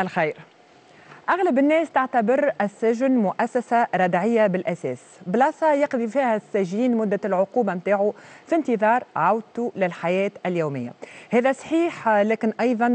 الخير أغلب الناس تعتبر السجن مؤسسة ردعية بالأساس بلاصة يقضي فيها السجين مدة العقوبة متاعه في انتظار عودته للحياة اليومية هذا صحيح لكن أيضا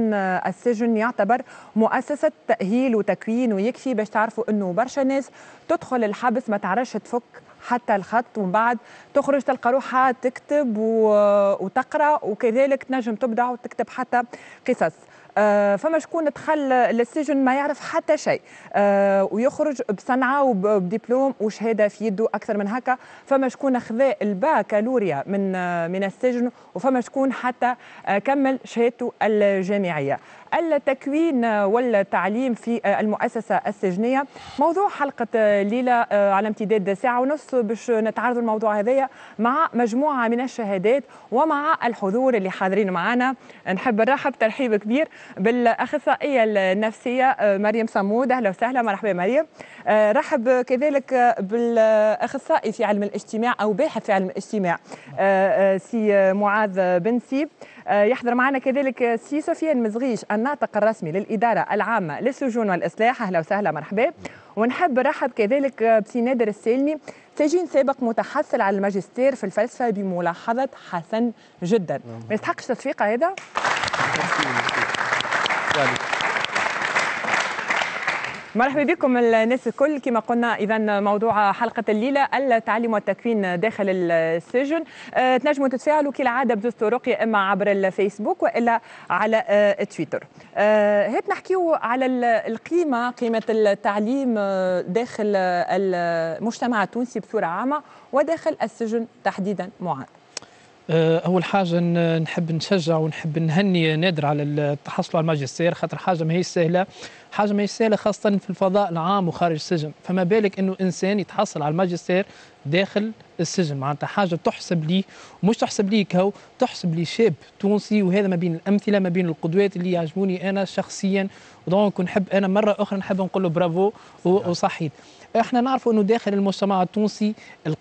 السجن يعتبر مؤسسة تأهيل وتكوين ويكفي باش تعرفوا أنه برشا ناس تدخل الحبس ما تعرفش تفك حتى الخط ومن بعد تخرج تلقى روحها تكتب وتقرا وكذلك تنجم تبدع وتكتب حتى قصص آه، فما شكون دخل للسجن ما يعرف حتى شيء آه، ويخرج بصنعه وبدبلوم وشهاده في يده اكثر من هكا فما شكون أخذ الباكالوريا من آه، من السجن وفما شكون حتى كمل شهادته الجامعيه التكوين والتعليم في المؤسسة السجنية موضوع حلقة ليلة آه، على امتداد ساعة ونص باش نتعرضوا الموضوع هذايا مع مجموعة من الشهادات ومع الحضور اللي حاضرين معنا نحب نرحب ترحيب كبير بالأخصائية النفسية آه، مريم صمود أهلا وسهلا مرحبا مريم رحب كذلك بالاخصائي في علم الاجتماع او باحث في علم الاجتماع آه، آه، سي معاذ بن سيب آه، يحضر معنا كذلك سي سفيان مزغيش الناطق الرسمي للاداره العامه للسجون والاصلاح اهلا وسهلا مرحبا ونحب نرحب كذلك بسي نادر السالمي سجين سابق متحصل على الماجستير في الفلسفه بملاحظه حسن جدا ما يستحقش تصفيقه هذا مرحبا بكم الناس الكل كما قلنا اذا موضوع حلقه الليله التعليم والتكوين داخل السجن آه، تنجموا تتفاعلوا كالعاده بزوز طرق يا اما عبر الفيسبوك والا على آه، تويتر هات آه، نحكيو على القيمه قيمه التعليم داخل المجتمع التونسي بصوره عامه وداخل السجن تحديدا معاذ آه، اول حاجه نحب نشجع ونحب نهني نادر على التحصل على الماجستير خاطر حاجه ما هي سهله حاجه ما هي سهله خاصه في الفضاء العام وخارج السجن فما بالك انه انسان يتحصل على الماجستير داخل السجن معناتها حاجه تحسب لي مش تحسب لي كهو تحسب لي شاب تونسي وهذا ما بين الامثله ما بين القدوات اللي يعجبوني انا شخصيا دونك نحب انا مره اخرى نحب نقول له برافو وصحيت احنا نعرف انه داخل المجتمع التونسي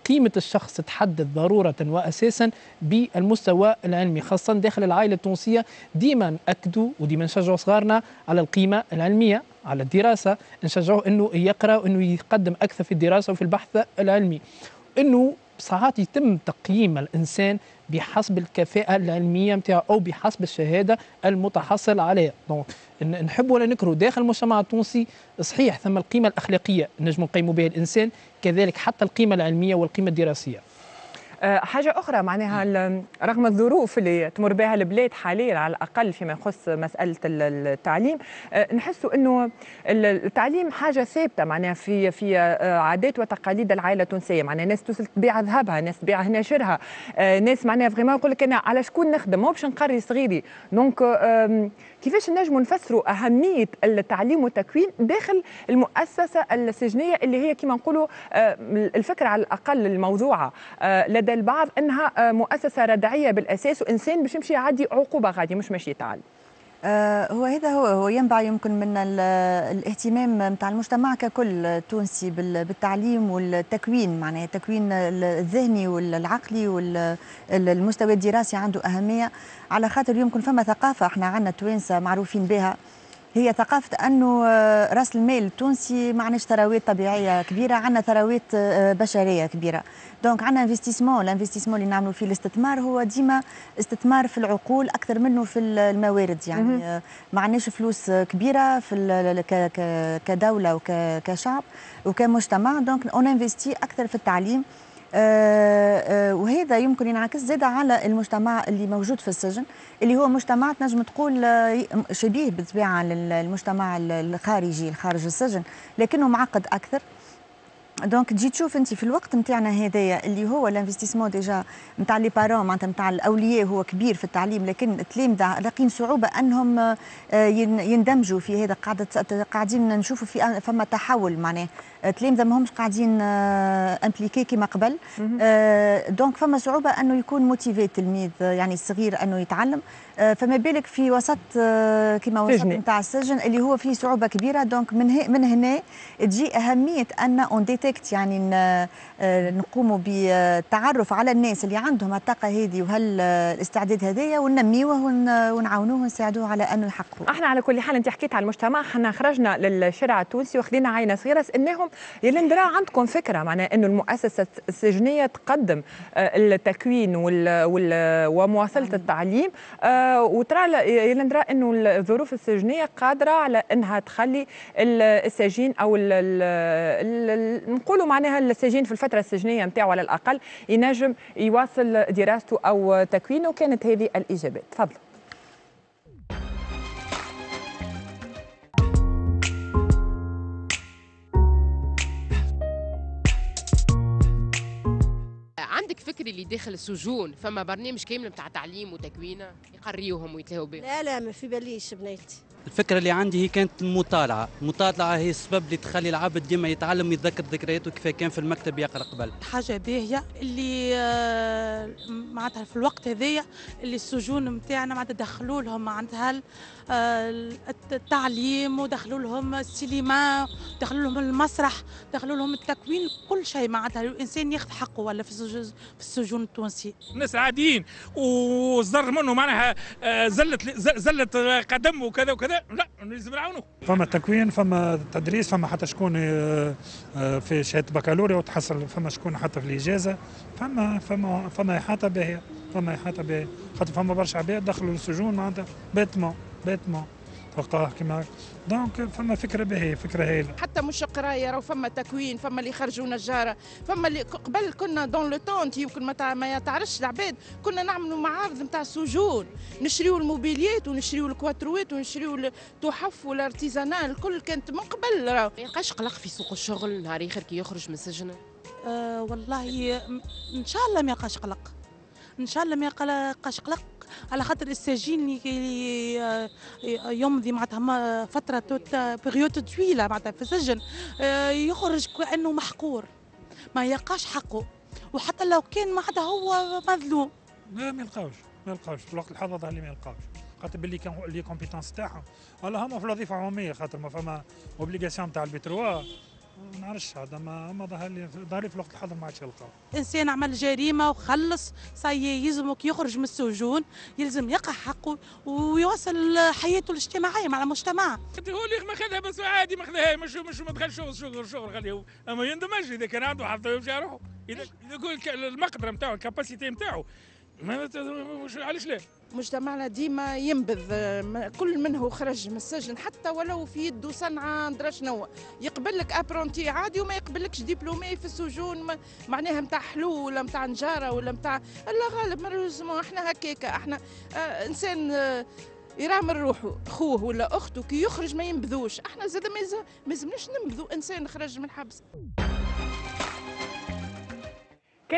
قيمه الشخص تحدد ضروره واساسا بالمستوى العلمي خاصه داخل العائله التونسيه ديما اكدوا وديما نشجعوا صغارنا على القيمه العلميه على الدراسه نشجعوه انه يقرا وانه يقدم اكثر في الدراسه وفي البحث العلمي انه ساعات يتم تقييم الانسان بحسب الكفاءه العلميه نتاعو او بحسب الشهاده المتحصل عليها دونك نحب ولا نكره داخل المجتمع التونسي صحيح ثم القيمه الاخلاقيه نجم نقيموا بها الانسان كذلك حتى القيمه العلميه والقيمه الدراسيه آه، حاجة أخرى معناها رغم الظروف اللي تمر بها البلاد حاليا على الأقل فيما يخص مسألة التعليم آه، نحس أنه التعليم حاجة ثابتة معناها في في آه، عادات وتقاليد العائلة التونسية معناها ناس توصل تبيع ذهبها ناس تبيع هنا شرها ناس معناها فريمون يقول لك أنا على شكون نخدم مو باش نقري صغيري دونك كيفاش نجموا نفسروا اهميه التعليم والتكوين داخل المؤسسه السجنيه اللي هي كما نقولوا آه، الفكره على الاقل الموضوعه آه، لدى البعض انها آه، مؤسسه ردعيه بالاساس وانسان باش يمشي يعدي عقوبه غادي مش ماشي يتعلم آه، هو هذا هو, هو ينبع يمكن من الاهتمام نتاع المجتمع ككل التونسي بالتعليم والتكوين معناها التكوين الذهني والعقلي والمستوى الدراسي عنده اهميه على خاطر يمكن فما ثقافه احنا عندنا التوانسه معروفين بها هي ثقافة أنه آه، رأس المال التونسي ما عندناش ثروات طبيعية كبيرة عندنا ثروات آه، بشرية كبيرة دونك عندنا انفستيسمون الانفستيسمون اللي نعملوا فيه الاستثمار هو ديما استثمار في العقول أكثر منه في الموارد يعني ما آه، عندناش فلوس كبيرة في كدولة وكشعب وكمجتمع دونك اون انفستي أكثر في التعليم آه، آه، وهذا يمكن ينعكس زادة على المجتمع اللي موجود في السجن اللي هو مجتمع تنجم تقول آه، شبيه بالطبيعة للمجتمع الخارجي خارج السجن لكنه معقد أكثر دونك تجي تشوف انت في الوقت نتاعنا هذايا اللي هو الانفستيسمون ديجا نتاع لي بارون معناتها نتاع الاولياء هو كبير في التعليم لكن التلامذه لاقين صعوبه انهم يندمجوا في هذا قاعده قاعدين نشوفوا في فما تحول معناه تلامذه ماهمش قاعدين امبليكي آه، كما قبل دونك آه، فما صعوبه انه يكون موتيفي التلميذ آه، يعني الصغير انه يتعلم فما بالك في وسط كما وسط نتاع السجن اللي هو فيه صعوبه كبيره دونك من من هنا تجي اهميه ان اون ديتكت يعني نقوموا بالتعرف على الناس اللي عندهم الطاقه هذه وهالاستعداد هذايا وننميوه ونعاونوه ونساعدوه على انه يحققوا احنا على كل حال انت حكيت على المجتمع احنا خرجنا للشارع التونسي وخذينا عينه صغيره سالناهم يلي ندرا عندكم فكره معناها انه المؤسسه السجنيه تقدم آه، التكوين وال وال ومواصله التعليم آه، وترى يلي ندرا انه الظروف السجنيه قادره على انها تخلي السجين او ال نقولوا معناها السجين في الفتره السجنيه نتاعو على الاقل ينجم يواصل دراسته او تكوينه كانت هذه الاجابات تفضل عندك فكري اللي داخل السجون فما برنامج كامل نتاع تعليم وتكوينه يقريوهم ويتلاهوا بهم لا لا ما في باليش بنيتي الفكره اللي عندي هي كانت المطالعه المطالعه هي السبب اللي تخلي العبد ديما يتعلم يتذكر ذكرياته كيف كان في المكتب يقرا قبل حاجه باهيه اللي آه، معناتها في الوقت هذايا اللي السجون نتاعنا معناتها دخلوا لهم معناتها آه، التعليم ودخلوا لهم السينما دخلوا لهم المسرح دخلوا لهم التكوين كل شيء معناتها الانسان ياخذ حقه ولا في السجون التونسي ناس عاديين وصدر منه معناها آه، زلت زلت قدم وكذا وكذا لا لا لازم نعاونو فما تكوين فما تدريس فما حتى شكون آه، آه، في شهاده بكالوريا وتحصل فما شكون حتى في الاجازه فما فما فما احاطه باهيه فما احاطه باهيه خاطر فما برشا عباد دخلوا للسجون معناتها بيتمون بيتمون فقاه كما دونك فما فكره باهيه فكره هايله حتى مش قرايه راهو فما تكوين فما اللي خرجوا نجاره فما اللي قبل كنا دون لو تون يمكن ما ما تعرفش العباد كنا نعملوا معارض نتاع سجون نشريوا الموبيليات ونشريوا الكواتروات ونشريوا التحف والارتيزانال الكل كانت من قبل راه ما يلقاش قلق في سوق الشغل نهار اخر كي يخرج من سجنه أه والله ان شاء الله ما يلقاش قلق ان شاء الله ما يلقاش قلق على خاطر السجين اللي يمضي آه، معناتها فتره بغيوت طويله معناتها في السجن آه، يخرج كانه محقور ما يلقاش حقه وحتى لو كان معناتها هو مظلوم لا ما يلقاوش ما يلقاوش في الوقت الحاضر ظهر لي ما يلقاوش خاطر باللي كان لي كومبيتونس تاعهم ولا هما في الوظيفه عموميه خاطر ما فما اوبليغاسيون تاع البيتروا ما نعرفش هذا ما ما ظهر لي ظهر في الوقت الحاضر ما عادش يلقى انسان عمل جريمه وخلص صاي يلزمك يخرج من السجون يلزم يقع حقه ويواصل حياته الاجتماعيه مع المجتمع هو اللي ما خذها بس عادي ما خذها مش مش ما دخلش شغل شغل شغل خليه اما يندمج اذا كان عنده حظ يمشي على روحه اذا المقدره نتاعو الكاباسيتي نتاعو علاش لا مجتمعنا ديما ينبذ كل منه خرج من السجن حتى ولو في يده صنعه ندرا شنو يقبل لك ابرونتي عادي وما يقبلكش ديبلومي في السجون معناها نتاع حلو ولا نتاع نجاره ولا نتاع لا غالب مالوزمون احنا هكاكا احنا آه، انسان اه روحه خوه ولا اخته كي يخرج ما ينبذوش احنا زاد ما يلزمناش ننبذوا انسان خرج من الحبس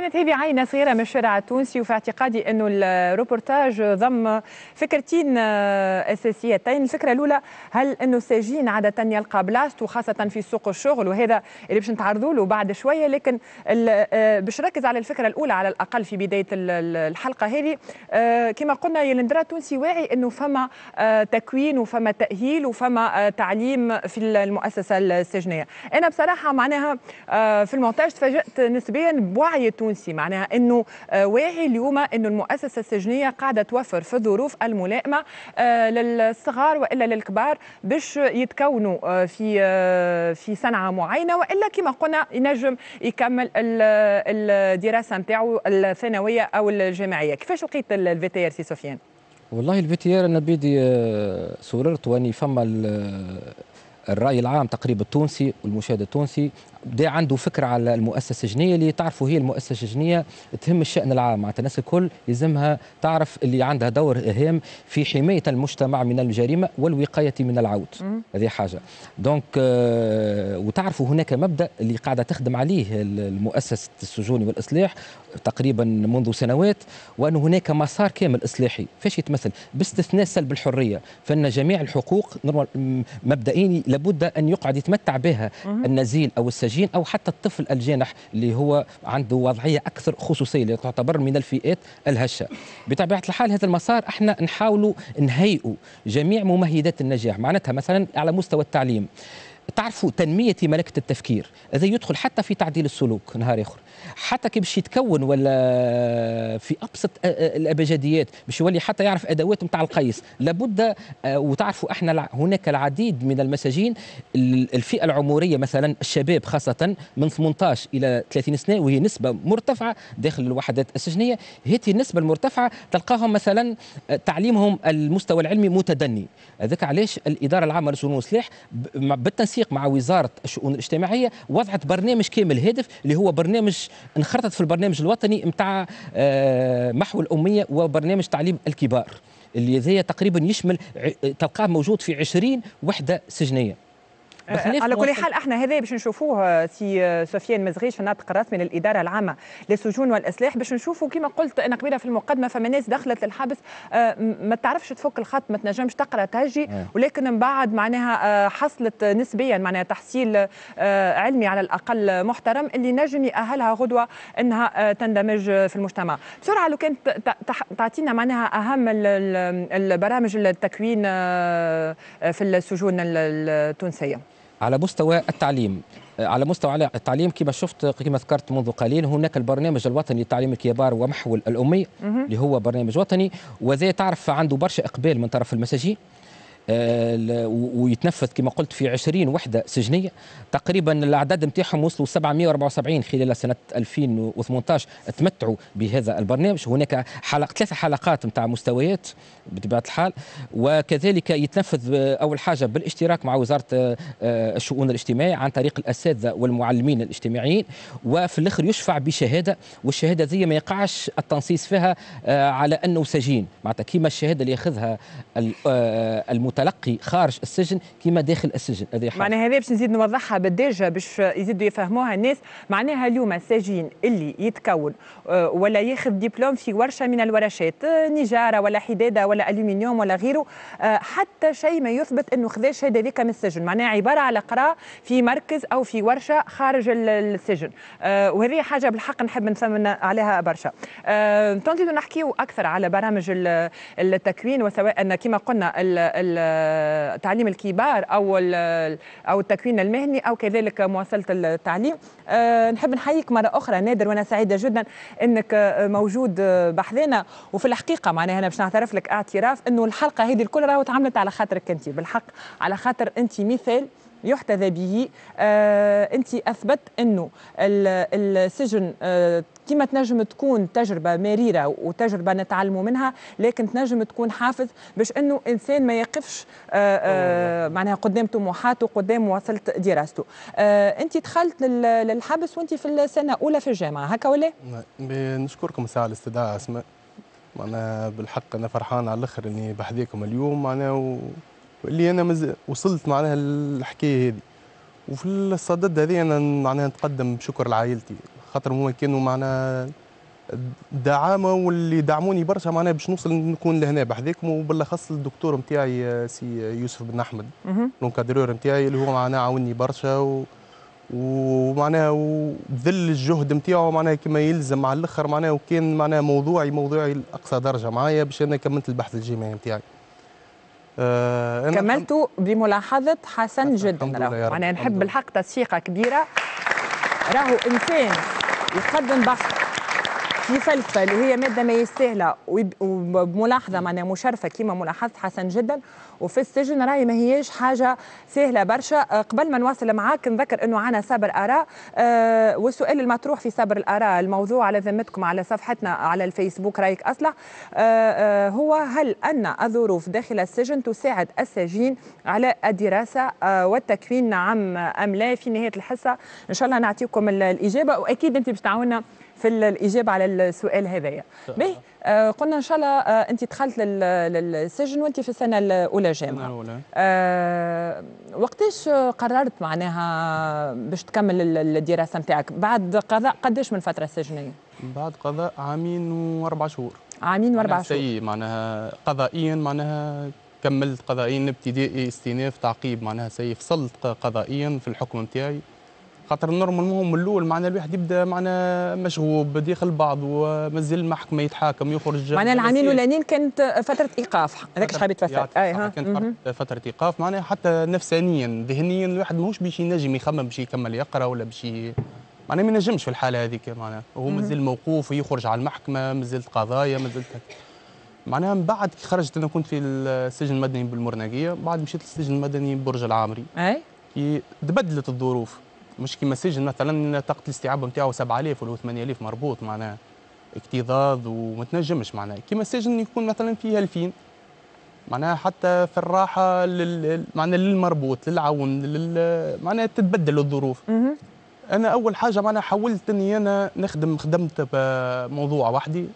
كانت هذه عينة صغيرة من الشارع التونسي وفي اعتقادي أنه الروبورتاج ضم فكرتين آه، أساسيتين الفكرة الأولى هل أنه السجين عادة يلقى بلاست وخاصة في سوق الشغل وهذا اللي باش نتعرضوا له بعد شوية لكن آه، باش نركز على الفكرة الأولى على الأقل في بداية الحلقة هذه آه، كما قلنا يلندرا تونسي واعي أنه فما تكوين وفما تأهيل وفما تعليم في المؤسسة السجنية أنا بصراحة معناها في المونتاج تفاجأت نسبيا بوعي التونسي التونسي معناها أنه آه، واعي اليوم أنه المؤسسة السجنية قاعدة توفر في الظروف الملائمة آه، للصغار وإلا للكبار باش يتكونوا آه، في في صنعة معينة وإلا كما قلنا ينجم يكمل الدراسة نتاعو الثانوية أو الجامعية كيفاش لقيت الفي تي ار سي سفيان؟ والله الفي تي ار انا بيدي سررت واني فما الراي العام تقريبا التونسي والمشاهد التونسي بدا عنده فكره على المؤسسه السجنيه اللي تعرفوا هي المؤسسه السجنيه تهم الشان العام معناتها الناس الكل يلزمها تعرف اللي عندها دور هام في حمايه المجتمع من الجريمه والوقايه من العود هذه حاجه دونك آه وتعرفوا هناك مبدا اللي قاعده تخدم عليه المؤسسه السجون والاصلاح تقريبا منذ سنوات وأن هناك مسار كامل إصلاحي فاش يتمثل باستثناء سلب الحرية فإن جميع الحقوق مبدئيا لابد أن يقعد يتمتع بها النزيل أو السجين الجين او حتى الطفل الجانح اللي هو عنده وضعيه اكثر خصوصيه اللي تعتبر من الفئات الهشه بطبيعه الحال هذا المسار احنا نحاولوا نهيئوا جميع ممهدات النجاح معناتها مثلا على مستوى التعليم تعرفوا تنمية ملكة التفكير هذا يدخل حتى في تعديل السلوك نهار آخر حتى كي باش يتكون ولا في أبسط الأبجديات باش يولي حتى يعرف أدوات نتاع القيس لابد آه، وتعرفوا احنا هناك العديد من المساجين الفئة العمرية مثلا الشباب خاصة من 18 إلى 30 سنة وهي نسبة مرتفعة داخل الوحدات السجنية هذه النسبة المرتفعة تلقاهم مثلا آه، تعليمهم المستوى العلمي متدني هذاك علاش الإدارة العامة للسجون والسلاح بالتنسيق بالتنسيق مع وزاره الشؤون الاجتماعيه وضعت برنامج كامل هدف اللي هو برنامج انخرطت في البرنامج الوطني نتاع آه، محو الاميه وبرنامج تعليم الكبار اللي هذايا تقريبا يشمل تلقاه موجود في 20 وحده سجنيه على كل حال احنا هذا باش نشوفوه آه، سي آه، سفيان مزغي الناطق الرسمي من الاداره العامه للسجون والاسلاح باش نشوفوا كما قلت انا قبيله في المقدمه فما ناس دخلت للحبس آه، ما تعرفش تفك الخط ما تنجمش تقرا تهجي ولكن من بعد معناها حصلت نسبيا معناها تحصيل علمي على الاقل محترم اللي نجم ياهلها غدوه انها تندمج في المجتمع بسرعه لو كانت تعطينا معناها اهم البرامج التكوين في السجون التونسيه على مستوى التعليم آه، على مستوى التعليم كما شفت كما ذكرت منذ قليل هناك البرنامج الوطني لتعليم الكبار ومحو الامي اللي هو برنامج وطني وزي تعرف عنده برشا اقبال من طرف المساجين ويتنفذ كما قلت في 20 وحده سجنيه تقريبا الاعداد نتاعهم وصلوا 774 خلال سنه 2018 تمتعوا بهذا البرنامج هناك حلق ثلاث حلقات نتاع مستويات بطبيعه الحال وكذلك يتنفذ اول حاجه بالاشتراك مع وزاره آه، آه، الشؤون الاجتماعيه عن طريق الاساتذه والمعلمين الاجتماعيين وفي الاخر يشفع بشهاده والشهاده ذي ما يقعش التنصيص فيها آه، على انه سجين معناتها كيما الشهاده اللي ياخذها المت المتلقي خارج السجن كما داخل السجن هذا معناها هذا باش نزيد نوضحها بالدارجه باش يزيدوا يفهموها الناس معناها اليوم السجين اللي يتكون آه، ولا ياخذ دبلوم في ورشه من الورشات آه، نجاره ولا حداده ولا الومنيوم ولا غيره آه، حتى شيء ما يثبت انه خذا الشهاده هذيك من السجن معناها عباره على قراءه في مركز او في ورشه خارج السجن وهذه حاجه بالحق نحب نثمن عليها برشا تنزيدوا نحكيوا اكثر على برامج التكوين وسواء كما قلنا آه، تعليم الكبار او آه، او التكوين المهني او كذلك مواصله التعليم آه، نحب نحييك مره اخرى نادر وانا سعيده جدا انك موجود بحذانا وفي الحقيقه معناها انا باش نعترف لك اعتراف انه الحلقه هذه الكل راهو تعملت على خاطرك انت بالحق على خاطر انت مثال يحتذى به آه، انت اثبت انه السجن آه، كما تنجم تكون تجربه مريره وتجربه نتعلموا منها لكن تنجم تكون حافز باش انه انسان ما يقفش آه، آه، معناها قدام طموحاته قدام وصلت دراسته آه، انت دخلت للحبس وانت في السنه الاولى في الجامعه هكا ولا؟ نعم. نشكركم ساعه الاستدعاء اسماء معناها بالحق انا فرحان على الاخر اني بحذيكم اليوم معناها و... واللي انا مز... وصلت معناها الحكايه هذه وفي الصدد هذه انا معناها نتقدم بشكر لعائلتي خاطر هما كانوا معنا دعامه واللي دعموني برشا معناها باش نوصل نكون لهنا بحذاكم وبالاخص الدكتور نتاعي آه، سي يوسف بن احمد لونكادرور نتاعي اللي هو معناها عاوني برشا و... ومعناها وبذل الجهد نتاعو معناها كما يلزم على الاخر معناها وكان معناها موضوعي موضوعي لاقصى درجه معايا باش انا كملت البحث الجامعي نتاعي. آه كملته بملاحظه حسن جدا راهو معناها نحب الحق تصفيقه كبيره راهو انسان Fred Dunbar. يفلفل وهي ماده ما يستاهله وبملاحظه معناها مشرفه كيما ملاحظه حسن جدا وفي السجن راهي ما هيش حاجه سهله برشا آه، قبل ما نواصل معاك نذكر انه عنا صبر اراء أه والسؤال المطروح في صبر الاراء الموضوع على ذمتكم على صفحتنا على الفيسبوك رايك اصلح أه, آه، هو هل ان الظروف داخل السجن تساعد السجين على الدراسه أه والتكوين نعم ام لا في نهايه الحصه ان شاء الله نعطيكم الاجابه واكيد انت باش تعاوننا في الاجابه على السؤال هذايا باهي آه قلنا ان شاء الله آه انت دخلت للسجن وانت في السنه الاولى جامعه آه وقتاش قررت معناها باش تكمل الدراسه نتاعك بعد قضاء قداش من فتره سجنيه بعد قضاء عامين واربع شهور عامين واربع شهور سي معناها قضائيا معناها كملت قضائيا ابتدائي استئناف تعقيب معناها سي فصلت قضائيا في الحكم نتاعي خاطر نورمالمون مهم من الاول معنا الواحد يبدا معنا مشغوب داخل بعض ومازال المحكمه يتحاكم يخرج معنا العامين الاولانيين كانت فتره ايقاف هذاك شحال حابب اي ها كانت فتره ايقاف معناها حتى نفسانيا ذهنيا الواحد ماهوش باش ينجم يخمم باش يكمل يقرا ولا باش معناها ما ينجمش في الحاله هذيك معناها هو مازال موقوف ويخرج على المحكمه مازالت قضايا مازالت معناها من بعد كي خرجت انا كنت في السجن المدني بالمرناقيه بعد مشيت للسجن المدني برج العامري اي تبدلت الظروف مش كيما السجن مثلا طاقه الاستيعاب نتاعو 7000 ولا 8000 مربوط معناها اكتظاظ وما تنجمش معناها كيما السجن يكون مثلا فيه 2000 معناها حتى في الراحه لل... معناها للمربوط للعون لل... معناها تتبدل الظروف انا اول حاجه معناها حاولت اني انا نخدم خدمت بموضوع وحدي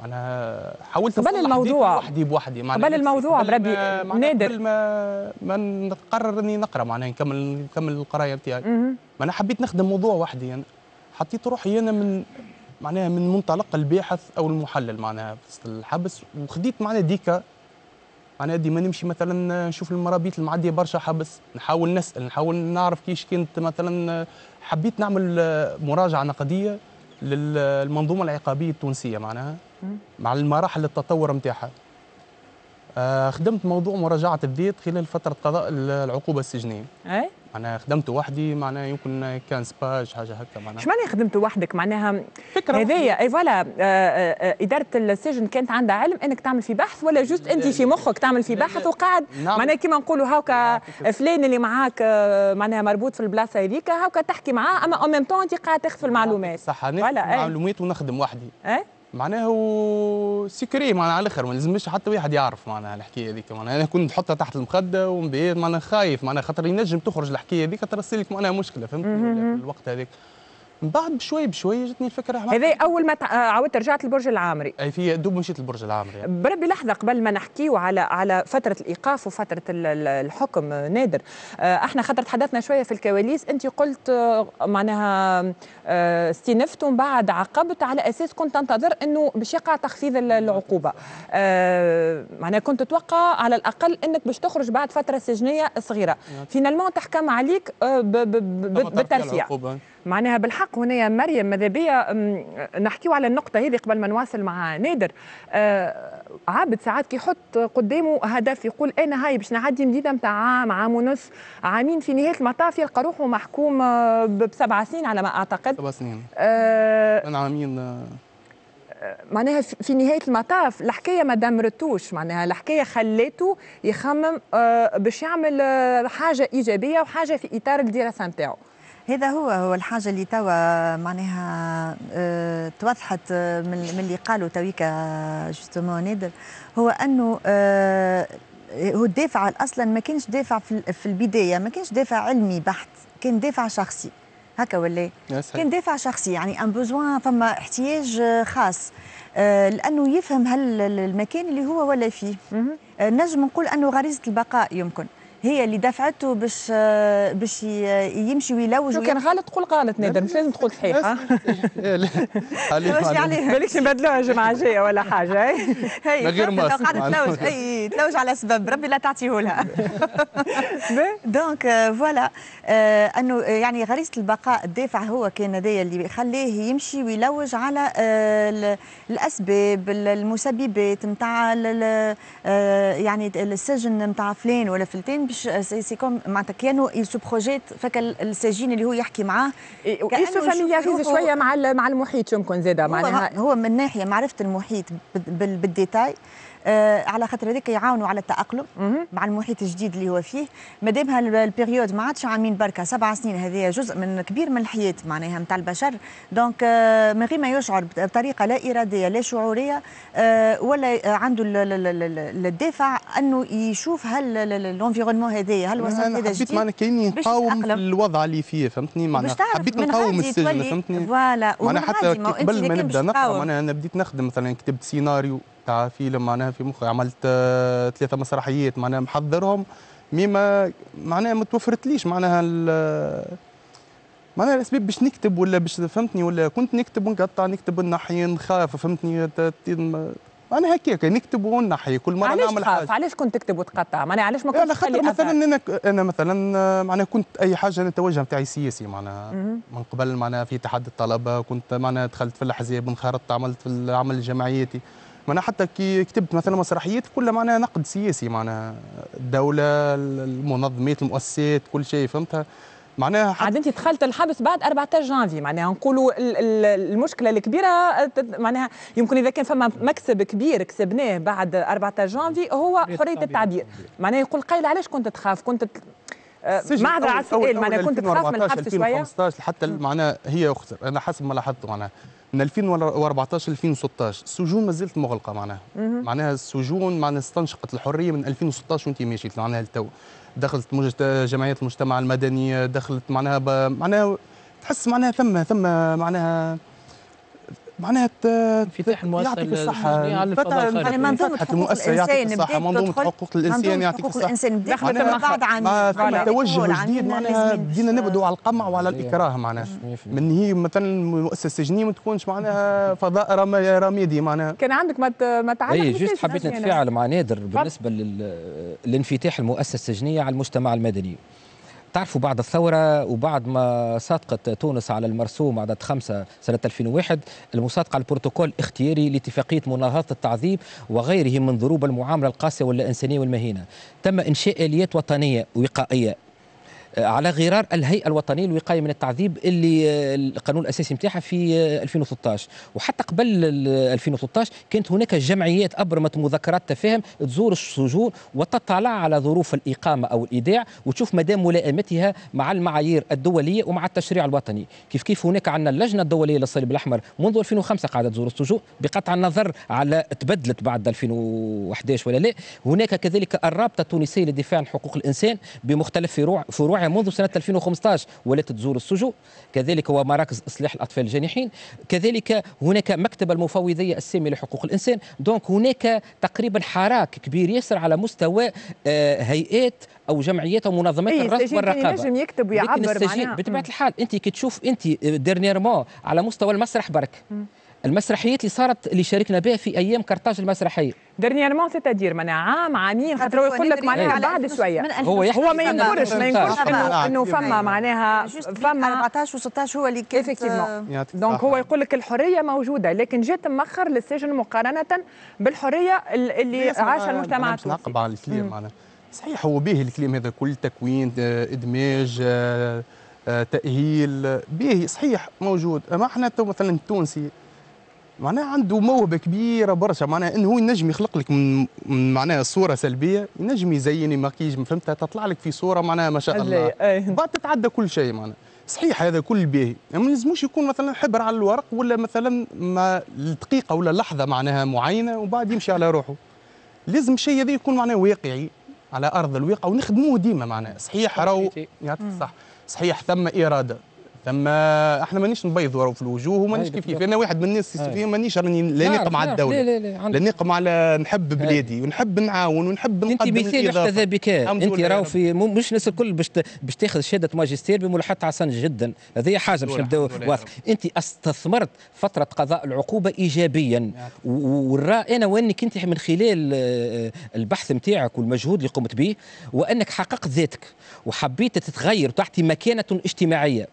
معناها حاولت قبل الموضوع وحدي بوحدي معناها قبل الموضوع بربي نادر قبل ما ما نقرر اني نقرا معناها نكمل نكمل القرايه بتاعي معناها حبيت نخدم موضوع وحدي انا يعني حطيت روحي انا من معناها من منطلق الباحث او المحلل معناها في الحبس وخديت معناها ديكا معناها ديما نمشي مثلا نشوف المرابيط المعديه برشا حبس نحاول نسال نحاول نعرف كيش كنت مثلا حبيت نعمل مراجعه نقديه للمنظومه العقابيه التونسيه معناها مع المراحل التطور نتاعها آه، خدمت موضوع مراجعه الذات خلال فتره قضاء العقوبه السجنيه اي معناها خدمت وحدي معناها يمكن كان سباج حاجه هكا معناها اش معناها خدمت وحدك معناها فكره هذايا اي فوالا آه، آه، اداره السجن كانت عندها علم انك تعمل في بحث ولا جوست انت في مخك تعمل في بحث وقاعد نعم. معناها كيما نقولوا هاكا نعم، فلان اللي معاك معناها مربوط في البلاصه هذيك هاكا تحكي معاه اما اون ميم تو انت قاعد تاخذ في المعلومات صح انا إيه. معلومات ونخدم وحدي اي معناها سكري معناها على الاخر ما لازمش حتى واحد يعرف معناها الحكايه هذيك معناها انا كنت نحطها تحت المخده ومن بعد معناها خايف معناها خاطر ينجم تخرج الحكايه هذيك ترسل لك معناها مشكله فهمت الوقت هذاك من بعد بشوي بشوي جتني الفكره هذا اول ما آه، عاودت رجعت البرج العامري اي في دوب مشيت البرج العامري بربي لحظه قبل ما نحكيو على على فتره الايقاف وفتره الحكم نادر آه، احنا خاطر تحدثنا شويه في الكواليس انت قلت آه، معناها استنفت ومن بعد عاقبت على اساس كنت تنتظر انه باش يقع تخفيض العقوبه معناها كنت تتوقع على الاقل انك باش تخرج بعد فتره سجنيه صغيره فينالمون تحكم عليك بالترفيع معناها بالحق هنا مريم ماذا بيا نحكيو على النقطه هذه قبل ما نواصل مع نادر آه عابد ساعات كي يحط قدامه هدف يقول انا هاي باش نعدي مديده نتاع عام عام ونص عامين في نهايه المطاف يلقى روحه محكوم آه، بسبع سنين على ما اعتقد سبع سنين آه من عامين آه، معناها في نهايه المطاف الحكايه ما دمرتوش معناها الحكايه خلاته يخمم آه، باش يعمل حاجه ايجابيه وحاجه في اطار الدراسه نتاعو هذا هو هو الحاجه اللي توا معناها اه توضحت آه، من, من اللي قالوا تويكا آه، جوستومون نادر هو انه اه هو الدافع اصلا ما كانش دافع في البدايه ما كانش دافع علمي بحت كان دافع شخصي هكا ولا إيه؟ آه، كان دافع شخصي يعني ان بوزوان فما احتياج خاص لانه يفهم هل المكان اللي هو ولا فيه نجم نقول انه غريزه البقاء يمكن هي اللي دفعته باش باش يمشي ويلوج لو كان غلط قول غلط نادر مش لازم تقول صحيح بالكش نبدلوها الجمعه الجايه ولا حاجه إيه؟ هي غير ما قاعده تلوج اي تلوج على سبب ربي لا تعطيه لها دونك فوالا euh, euh, انه يعني غريزه البقاء الدافع هو كان هذايا اللي خلاه يمشي ويلوج على آه، الاسباب المسببات نتاع آه، يعني السجن نتاع فلان ولا فلتان باش سي كوم معناتها كانوا يل بروجيت فك السجين اللي هو يحكي معاه فاميلياريز شويه مع مع المحيط يمكن زاده معناها هو من ناحيه معرفه المحيط بالديتاي آه، على خاطر هذيك يعاونوا على التاقلم مع المحيط الجديد اللي هو فيه مادامها البيريود ما عادش عامين بركه سبع سنين هذه جزء من كبير من الحياه معناها نتاع البشر دونك آه، من غير ما يشعر بطريقه لا اراديه لا شعوريه آه، ولا عنده الدافع انه يشوف هل الانفيرونمون هذايا هل وصل هذا حبيت معنا كاني نقاوم الوضع اللي فيه فهمتني معناها حبيت نقاوم السجن فهمتني فوالا حتى قبل ما نبدا نقرا معناها انا بديت نخدم مثلا كتبت سيناريو فيلم معناها في مخي عملت آه، ثلاثه مسرحيات معناها محضرهم ميما آه، معناها ما توفرتليش معناها آه، معناها الاسباب باش نكتب ولا باش فهمتني ولا كنت نكتب ونقطع نكتب ونحي نخاف فهمتني انا هكاك نكتب ونحي كل مره نعمل حاجه علاش كنت تكتب وتقطع معناها علاش ما كنتش يعني خلي مثلا انا انا مثلا معناها كنت اي حاجه انا التوجه نتاعي سياسي معناها من قبل معناها في اتحاد الطلبه كنت معناها دخلت في الاحزاب انخرطت عملت في العمل الجمعياتي معناها حتى كي كتبت مثلا مسرحيات كلها معناها نقد سياسي معناها الدوله المنظمات المؤسسات كل شيء فهمتها معناها حد... عاد انت دخلت الحبس بعد 14 جانفي معناها نقولوا المشكله الكبيره معناها يمكن اذا كان فما مكسب كبير كسبناه بعد 14 جانفي هو حريه التعبير معناها يقول قايل علاش كنت تخاف كنت معذره على السؤال معناها كنت تخاف من الحبس شويه 2015 حتى معناها هي اخسر انا حسب ما لاحظت معناها من 2014 2016 السجون ما زالت مغلقه معناها معناها السجون معناها استنشقت الحريه من 2016 وانت ماشيت معناها التو دخلت جمعيات المجتمع المدني دخلت معناها معناها تحس معناها ثم ثم معناها معناها انفتاح المؤسسه يعطيك الصحه يعني, يعني منظومه حقوق المؤسسه يعطيك الصحه منظومه حقوق الانسان يعطيك الصحه الانسان دخلت بعض عن فما توجه جديد معناها بدينا نبدو على القمع وعلى الاكراه معناها من هي مثلا المؤسسه السجنيه ما تكونش معناها فضاء رمادي معناها كان عندك ما تعلق اي جست حبيت نتفاعل مع نادر بالنسبه للانفتاح المؤسسه السجنيه على المجتمع المدني تعرفوا بعد الثورة وبعد ما صادقت تونس على المرسوم عدد خمسة سنة 2001 المصادقة على البروتوكول الاختياري لاتفاقية مناهضة التعذيب وغيره من ضروب المعاملة القاسية والإنسانية والمهينة تم إنشاء آليات وطنية وقائية آه، على غرار الهيئه الوطنيه للوقايه من التعذيب اللي آه، القانون الاساسي نتاعها في 2013 آه، وحتى قبل 2013 كانت هناك جمعيات ابرمت مذكرات تفاهم تزور السجون وتطلع على ظروف الاقامه او الايداع وتشوف مدام ملائمتها مع المعايير الدوليه ومع التشريع الوطني كيف كيف هناك عندنا اللجنه الدوليه للصليب الاحمر منذ 2005 قاعده تزور السجون بقطع النظر على تبدلت بعد 2011 ولا لا هناك كذلك الرابطه التونسيه للدفاع عن حقوق الانسان بمختلف فروع فروع الجماعي منذ سنة 2015 والتي تزور السجون كذلك ومراكز إصلاح الأطفال الجانحين كذلك هناك مكتب المفوضية السامية لحقوق الإنسان دونك هناك تقريبا حراك كبير يسر على مستوى آه، هيئات او جمعيات او منظمات إيه الرصد والرقابه نجم يكتب ويعبر معناها بطبيعه الحال انت كي تشوف انت ديرنيرمون آه، على مستوى المسرح برك م. المسرحيات اللي صارت اللي شاركنا بها في ايام كرتاج المسرحيه ديرنييرمون سيتادير معناها عام عامين خاطر هو يقول لك معناها بعد شويه هو يحكي هو ما ينكرش ما ينكرش انه انه فما معناها فما 14 و16 هو اللي كان افكتيفمون آه، دونك هو يقول لك الحريه موجوده لكن جات مؤخر للسجن مقارنه بالحريه اللي عاشها المجتمع التونسي على الكلام معناها صحيح هو به الكلام هذا كل تكوين آه، ادماج آه، تاهيل به صحيح موجود اما احنا مثلا التونسي معناها عنده موهبه كبيره برشا معناها انه هو ينجم يخلق لك من معناها صوره سلبيه ينجم يزين يماكيج فهمتها تطلع لك في صوره معناها ما شاء الله إيه. بعد تتعدى كل شيء معناها صحيح هذا كل باهي يعني ما يلزموش يكون مثلا حبر على الورق ولا مثلا ما دقيقه ولا لحظه معناها معينه وبعد يمشي على روحه لازم الشيء هذا يكون معناه واقعي على ارض الواقع ونخدموه ديما معناها صحيح راهو يعطيك الصح صحيح ثم اراده تما احنا مانيش نبيض ورا في الوجوه ومانيش كيف انا واحد من الناس فيهم مانيش راني لا ناقم على الدوله لا لا لا ناقم على نحب بلادي ونحب نعاون ونحب نقدم انت مثال يحتذى بك انت راهو في مش الناس الكل باش باش تاخذ شهاده ماجستير بملاحظه عسان جدا هذه حاجه باش نبداو واضح انت استثمرت فتره قضاء العقوبه ايجابيا والراء انا وانك انت من خلال آه، البحث نتاعك والمجهود اللي قمت به وانك حققت ذاتك وحبيت تتغير وتعطي مكانه اجتماعيه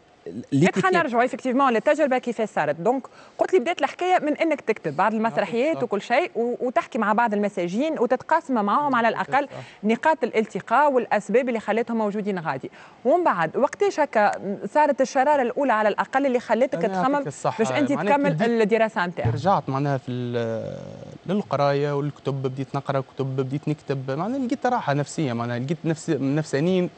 ليك حنرجعوا إيه، ايفيكتيفمون للتجربه كيفاش صارت دونك قلت لي بدات الحكايه من انك تكتب بعض نعم، المسرحيات وكل شيء وتحكي مع بعض المساجين وتتقاسم معهم على نعم، الاقل نقاط الالتقاء والاسباب اللي خلتهم موجودين غادي ومن بعد وقتاش هكا صارت الشراره الاولى على الاقل اللي خلتك تخمم باش انت تكمل الدراسه نتاعك رجعت معناها في للقرايه والكتب بديت نقرا كتب بديت نكتب معناها لقيت راحه نفسيه معناها لقيت نفسي نفسانين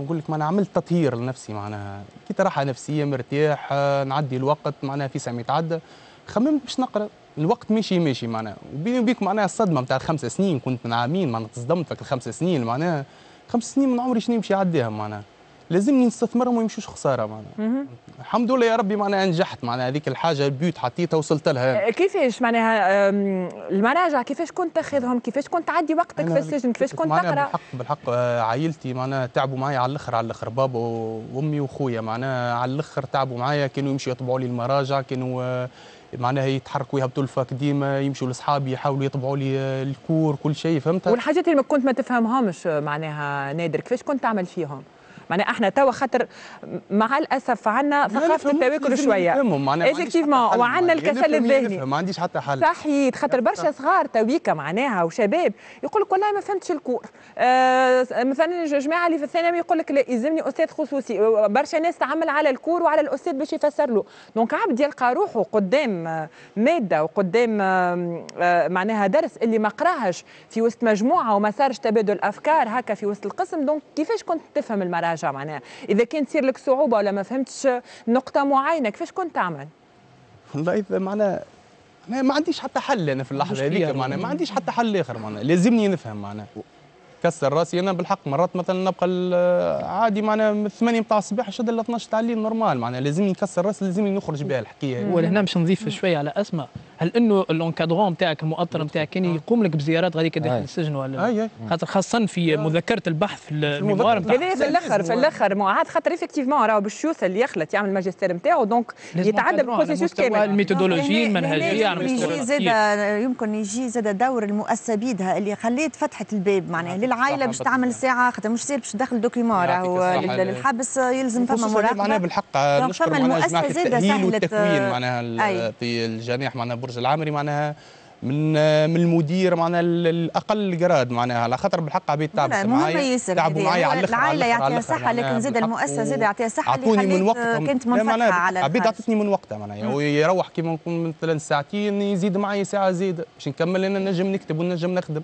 ونقول لك معناها عملت تطهير لنفسي معناها كي راحه نفسيه مرتاح نعدي الوقت معناها في سامي يتعدى خممت باش نقرا الوقت ماشي ماشي معناها وبيني وبيك معناها الصدمه نتاع الخمس سنين كنت من عامين معناها تصدمت فك الخمس سنين معناها خمس سنين من عمري شنو يمشي يعديها معناها لازمني نستثمرهم وما يمشوش خساره معناها الحمد لله يا ربي معناها نجحت معناها هذيك الحاجه البيوت حطيتها وصلت لها آه، كيفاش معناها المراجع كيفاش كنت تاخذهم كيفاش كنت تعدي وقتك في السجن كيفاش كنت تقرا بالحق بالحق آه، عائلتي معناها تعبوا معايا على الاخر على الاخر بابا وامي وخويا معناها على الاخر تعبوا معايا كانوا يمشوا يطبعوا لي المراجع كانوا آه، معناها يتحركوا يهبطوا الفاك ديما يمشوا لاصحابي يحاولوا يطبعوا لي الكور كل شيء فهمت والحاجات اللي ما كنت ما تفهمهمش معناها نادر كيفاش كنت تعمل فيهم معناها احنا توا خاطر مع الاسف عندنا ثقافه التواكل شويه ايفيكتيفمون وعندنا الكسل الذهني ما عنديش حتى حل صحيت خاطر برشا صغار تويكا معناها وشباب يقول لك والله ما فهمتش الكور آه مثلا جماعه اللي في الثانوي يقول لك لا يلزمني استاذ خصوصي برشا ناس تعمل على الكور وعلى الاستاذ باش يفسر له دونك عبد يلقى روحه قدام آه، ماده وقدام آه، معناها درس اللي ما قراهش في وسط مجموعه وما صارش تبادل افكار هكا في وسط القسم دونك كيفاش كنت تفهم المراجع حاجه معناها اذا كان تصير لك صعوبه ولا ما فهمتش نقطه معينه كيفاش كنت تعمل والله اذا معناها ما, ما عنديش حتى حل انا في اللحظه هذيك يعني. معناها ما عنديش حتى حل اخر معناها لازمني نفهم معناها كسر راسي انا بالحق مرات مثلا نبقى عادي معناها من 8 نتاع الصباح شد ل 12 تاع الليل نورمال معناها لازمني نكسر راسي لازمني نخرج بها الحكايه هنا باش نضيف شويه على اسماء هل انه الانكادرون نتاعك المؤطر نتاعك كان يعني آه. يقوم لك بزيارات غاديك داخل السجن ولا خاطر خاصه في مذكره البحث في الميموار نتاعك هذا يعني في الاخر في الاخر عاد خاطر ايفيكتيفمون راهو بالشوث اللي يخلط يعمل الماجستير نتاعو دونك يتعدى بالبروسيسوس كامل الميثودولوجي المنهجيه يعني يمكن يجي زاد يمكن يجي زاد دور المؤسسه بيدها اللي خليت فتحت الباب معناها للعائله باش تعمل ساعه خاطر مش سهل باش تدخل دوكيمون راهو للحبس يلزم فما مراقبه معناها بالحق نشكر معناها التأهيل والتكوين معناها الجناح معناها الخبز العامري معناها من من المدير معناها الاقل جراد معناها على خاطر بالحق عبيد تعبت معايا تعبوا معايا على الاخر العائله يعطيها الصحه لكن زاد المؤسسه زاد يعطيها الصحه عطوني من وقتهم كنت منفتحه على عبيد عطتني من وقتها معناها ويروح كيما نكون مثلا ساعتين يزيد معايا ساعه زياده باش نكمل انا نجم نكتب ونجم نخدم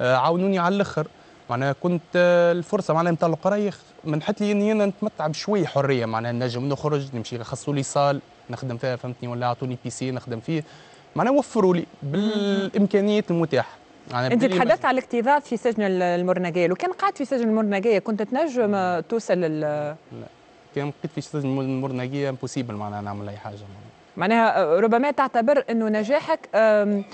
آه، عاونوني على الاخر معناها كنت آه، الفرصه معناها نتاع القريخ منحت لي اني انا نتمتع بشويه حريه معناها نجم نخرج نمشي خصوا لي صال نخدم فيها فهمتني ولا اعطوني بيسي نخدم فيه معناها وفروا لي بالامكانيات المتاحه يعني انت تحدثت على الاكتظاظ في سجن المرنقيه لو كان قعدت في سجن المرنقيه كنت تنجم توصل لل لا كان بقيت في سجن المرنقيه امبوسيبل معناها نعمل اي حاجه معناها. معناها ربما تعتبر انه نجاحك آه،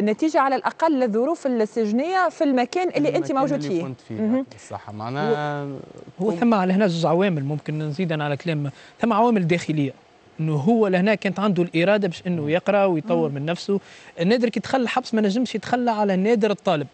نتيجه على الاقل للظروف السجنيه في المكان اللي انت موجود اللي فيه. كنت فيه صح معناها هو ثم على هنا زوج عوامل ممكن نزيد انا على كلام ثم عوامل داخليه انه هو لهنا كانت عنده الاراده باش انه يقرا ويطور من نفسه النادر كي دخل الحبس ما نجمش يتخلى على نادر الطالب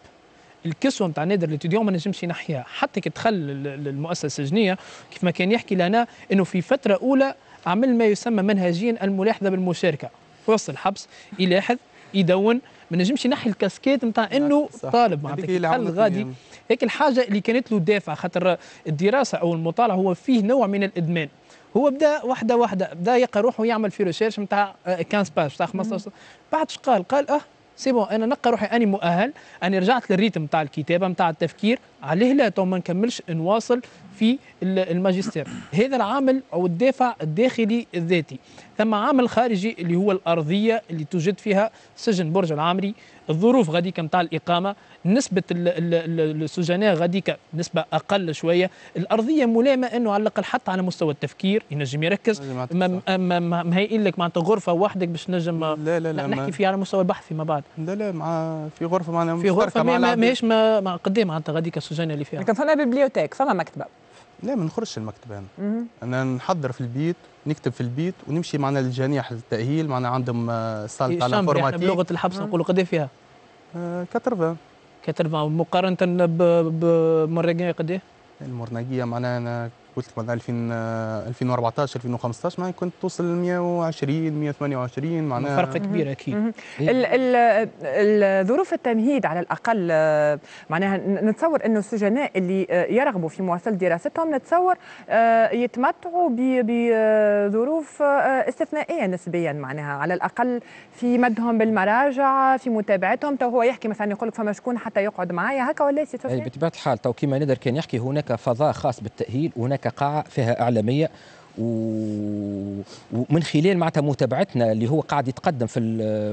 الكسوه نتاع نادر الاتيديون ما نجمش ينحيها حتى كي دخل للمؤسسه السجنيه كيف ما كان يحكي لنا انه في فتره اولى عمل ما يسمى منهجيا الملاحظه بالمشاركه وسط الحبس يلاحظ يدون ما نجمش ينحي الكاسكيت نتاع انه طالب معناتها دخل غادي هيك الحاجه اللي كانت له دافع خاطر الدراسه او المطالعه هو فيه نوع من الادمان هو بدا وحده وحده بدا يلقى روحه يعمل في ريسيرش نتاع 15 باج نتاع 15 بعد شقال قال اه سي بون انا نلقى روحي اني مؤهل اني رجعت للريتم نتاع الكتابه نتاع التفكير عليه لا تو ما نكملش نواصل في الماجستير هذا العامل او الدافع الداخلي الذاتي ثم عامل خارجي اللي هو الارضيه اللي توجد فيها سجن برج العامري الظروف غاديك نتاع الاقامه نسبه السجناء غاديك نسبه اقل شويه الارضيه ملامه انه على الاقل حتى على مستوى التفكير ينجم يركز ما هي لك معناتها غرفه وحدك باش نجم لا لا لا نحكي فيها على مستوى البحث فيما بعد لا لا مع في غرفه معناها في غرفه ماهيش ما, ما, ما قدام معناتها غاديك السجينه اللي فيها لكن فما ببليوتيك فما مكتبه لا ما نخرجش المكتبه انا انا نحضر في البيت نكتب في البيت ونمشي معنا للجنيح للتاهيل معنا عندهم صاله إيه، على الانفورماتيك بلغه الحبس نقولوا قد فيها؟ 80 آه، 80 مقارنه بمرناقيه قد ايه؟ المرناقيه معناها قلت لك مثلا 2000 2014 2015 معناها كنت توصل 120 128 معناها فرق كبير اكيد ظروف التمهيد على الاقل آه، معناها نتصور انه السجناء اللي آه، يرغبوا في مواصله دراستهم نتصور آه، يتمتعوا بظروف استثنائيه نسبيا معناها على الاقل في مدهم بالمراجع في متابعتهم تو هو يحكي مثلا يقول لك فما شكون حتى يقعد معايا هكا ولا سي إيه، بطبيعه الحال تو كيما نادر كان يحكي هناك فضاء خاص بالتاهيل هناك كقاعة فيها إعلامية ومن خلال معناتها متابعتنا اللي هو قاعد يتقدم في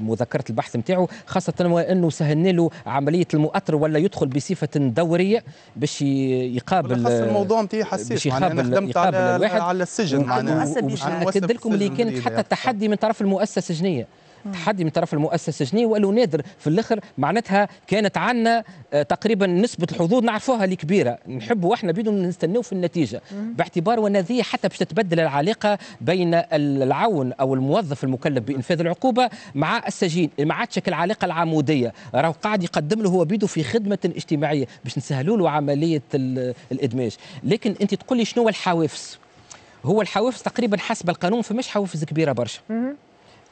مذكره البحث نتاعو خاصه وانه سهلنا له عمليه المؤطر ولا يدخل بصفه دوريه باش يقابل خاصة الموضوع نتاعي حسيت باش يقابل خدمت على, على السجن معناها و... لكم اللي كانت حتى يعني. تحدي من طرف المؤسسه السجنيه تحدي من طرف المؤسسه السجنية ولو نادر في الاخر معناتها كانت عنا آه، تقريبا نسبه الحظوظ نعرفوها اللي كبيره نحبوا احنا بدون نستناو في النتيجه باعتبار ونذيه حتى باش تتبدل العلاقه بين العون او الموظف المكلف بانفاذ العقوبه مع السجين ما عادش العلاقه العموديه راهو قاعد يقدم له هو بيدو في خدمه اجتماعيه باش نسهلوا له عمليه الادماج لكن انت تقول لي شنو الحوافز هو الحوافز تقريبا حسب القانون فمش حوافز كبيره برشا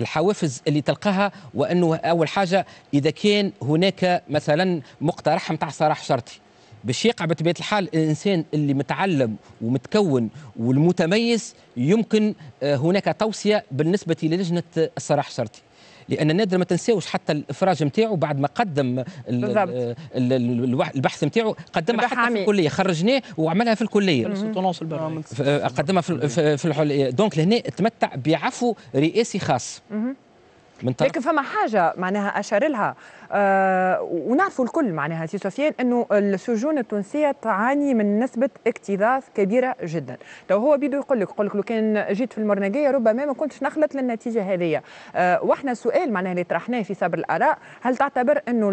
الحوافز اللي تلقاها وانه اول حاجه اذا كان هناك مثلا مقترح نتاع صراح شرطي باش يقع بطبيعه الحال الانسان اللي متعلم ومتكون والمتميز يمكن آه، هناك توصيه بالنسبه للجنه السراح الشرطي لان النادر ما تنساوش حتى الافراج نتاعو بعد ما قدم البحث نتاعو قدمها حتى في الكليه خرجناه وعملها في الكليه قدمها في الحليه دونك لهنا تمتع بعفو رئاسي خاص من طرف لكن فما حاجه معناها اشار لها آه ونعرفوا الكل معناها سي سفيان انه السجون التونسيه تعاني من نسبه اكتظاظ كبيره جدا تو هو بيدو يقول لك يقول لك لو كان جيت في المرنقيه ربما ما كنتش نخلط للنتيجه هذه آه واحنا السؤال معناها اللي طرحناه في صبر الاراء هل تعتبر انه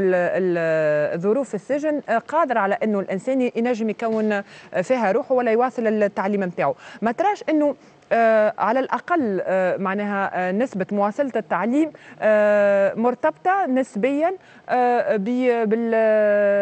ظروف السجن قادر على انه الانسان ينجم يكون فيها روحه ولا يواصل التعليم نتاعو ما تراش انه آه، على الأقل آه، معناها آه، نسبة مواصلة التعليم مرتبطة نسبيا آه،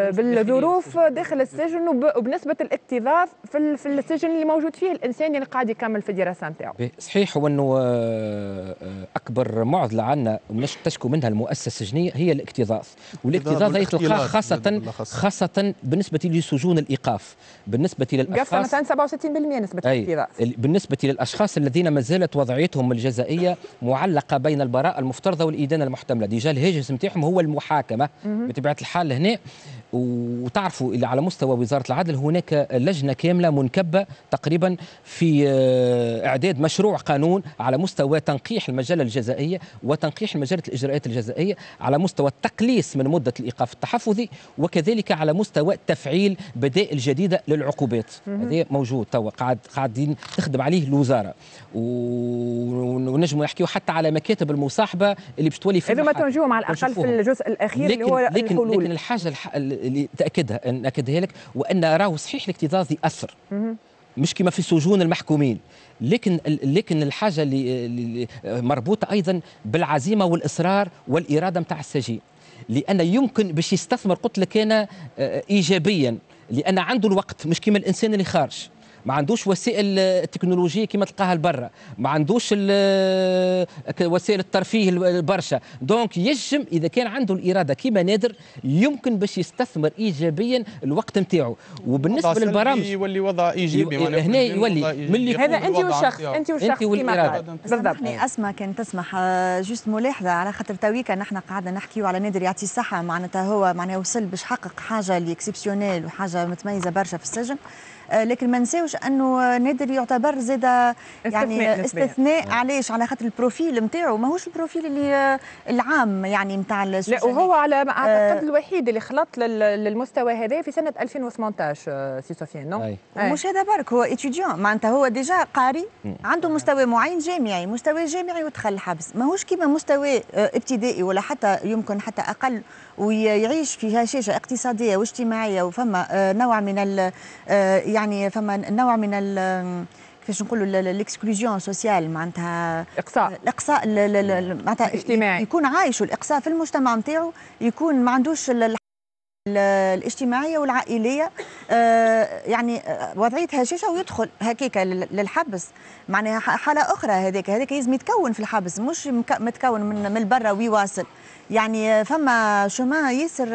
بالظروف داخل السجن وبنسبه الاكتظاظ في في السجن اللي موجود فيه الانسان اللي يعني قاعد يكمل في الدراسه نتاعو. صحيح هو انه آه، آه، اكبر معضله عندنا تشكو منها المؤسسه السجنيه هي الاكتظاظ والاكتظاظ خاصة, خاصه خاصه بالنسبه لسجون الايقاف بالنسبه للاشخاص مثلا 67% نسبه الاكتظاظ بالنسبه للاشخاص الذين ما زالت وضعيتهم الجزائيه معلقه بين البراءه المفترضه والادانه المحتمله ديجا الهجس نتاعهم هو المحاكم المحكمه بطبيعه الحال هنا وتعرفوا اللي على مستوى وزاره العدل هناك لجنه كامله منكبه تقريبا في آه، اعداد مشروع قانون على مستوى تنقيح المجله الجزائيه وتنقيح مجله الاجراءات الجزائيه على مستوى التقليص من مده الايقاف التحفظي وكذلك على مستوى تفعيل بدائل جديده للعقوبات هذا موجود توا قاعد قاعدين تخدم عليه الوزاره ونجموا نحكيوا حتى على مكاتب المصاحبه اللي باش تولي هذوما تنجوا على الاقل في الجزء الاخير الكثير لكن اللي هو لكن الحلول لكن الحاجه اللي تاكدها ناكدها لك وان راهو صحيح الاكتظاظ ياثر مش كما في سجون المحكومين لكن لكن الحاجه اللي مربوطه ايضا بالعزيمه والاصرار والاراده نتاع السجين لان يمكن باش يستثمر قلت لك انا آه، ايجابيا لان عنده الوقت مش كما الانسان اللي خارج ما عندوش وسائل التكنولوجيه كما تلقاها لبرا ما عندوش وسائل الترفيه برشا دونك يجم اذا كان عنده الاراده كما نادر يمكن باش يستثمر ايجابيا الوقت نتاعو وبالنسبه للبرامج يولي وضع ايجابي إيه، هنا يولي ملي هذا انت والشخص انت والشخص والاراده بالضبط إيه. اسمع كان تسمح آه، جوست ملاحظه على خاطر تويكا نحن قعدنا نحكيو على نادر يعطي الصحه معناتها هو معناتها وصل باش حقق حاجه اللي وحاجه متميزه برشا في السجن آه، لكن ما نساوش انه نادر يعتبر زاده يعني استثناء نعم. علاش على خاطر البروفيل نتاعو ماهوش البروفيل اللي آه، العام يعني نتاع لا وهو على اعتقد آه، الوحيد اللي خلط للمستوى هذا في سنه 2018 سي سفيان نو مش هذا برك هو اتيديون معناتها هو ديجا قاري عنده مستوى معين جامعي مستوى جامعي ودخل الحبس ماهوش كيما مستوى ابتدائي ولا حتى يمكن حتى اقل ويعيش في هشاشه اقتصاديه واجتماعيه وفما آه، نوع من آه، يعني فما نوع من كيفاش نقولوا ليكسكلوزيون سوسيال معناتها اقصاء الاقصاء معناتها اجتماعي يكون عايش الاقصاء في المجتمع نتاعو يكون ما عندوش الاجتماعيه والعائليه آه، يعني وضعيه هشاشه ويدخل هكاك للحبس معناها حاله اخرى هذاك هذاك لازم يتكون في الحبس مش متكون من من برا ويواصل يعني فما شوما ياسر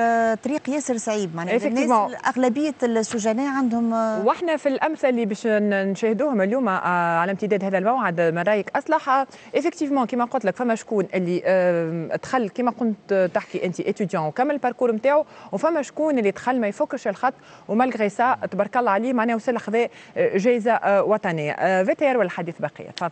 طريق ياسر صعيب معناها الناس اغلبيه السجناء عندهم واحنا في الامثله اللي باش نشاهدوهم اليوم آه، على امتداد هذا الموعد مرايك اصلح ايفيكتيفمون آه، كما قلت لك فما شكون اللي دخل كما كنت تحكي انت اتيديون وكمل الباركور نتاعو وفما شكون اللي دخل ما يفكش الخط ومالغري سا تبارك الله عليه معناها وصل خذا آه، جائزه وطنيه فيتير والحديث بقيه تفضل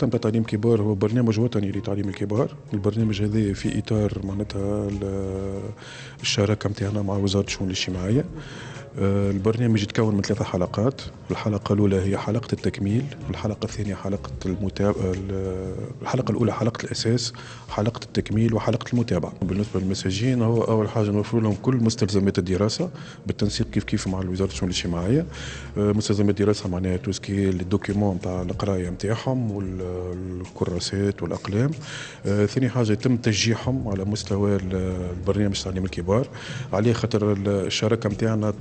خاصة تعليم كبار هو برنامج وطني لتعليم الكبار البرنامج هذا في إطار معناتها الشراكة نتاعنا مع وزارة الشؤون الاجتماعية آه، البرنامج يتكون من ثلاثة حلقات الحلقة الأولى هي حلقة التكميل الحلقة الثانية حلقة المتابعة الحلقة الأولى حلقة الأساس حلقة التكميل وحلقة المتابعة بالنسبة للمساجين هو أول حاجة نوفر لهم كل مستلزمات الدراسة بالتنسيق كيف كيف مع وزارة الشؤون الاجتماعية آه، مستلزمات الدراسة معناها توسكي الدوكيومون نتاع القراية نتاعهم والكراسات والأقلام آه، ثاني حاجة يتم تشجيعهم على مستوى البرنامج التعليم الكبار عليه خاطر الشراكة نتاعنا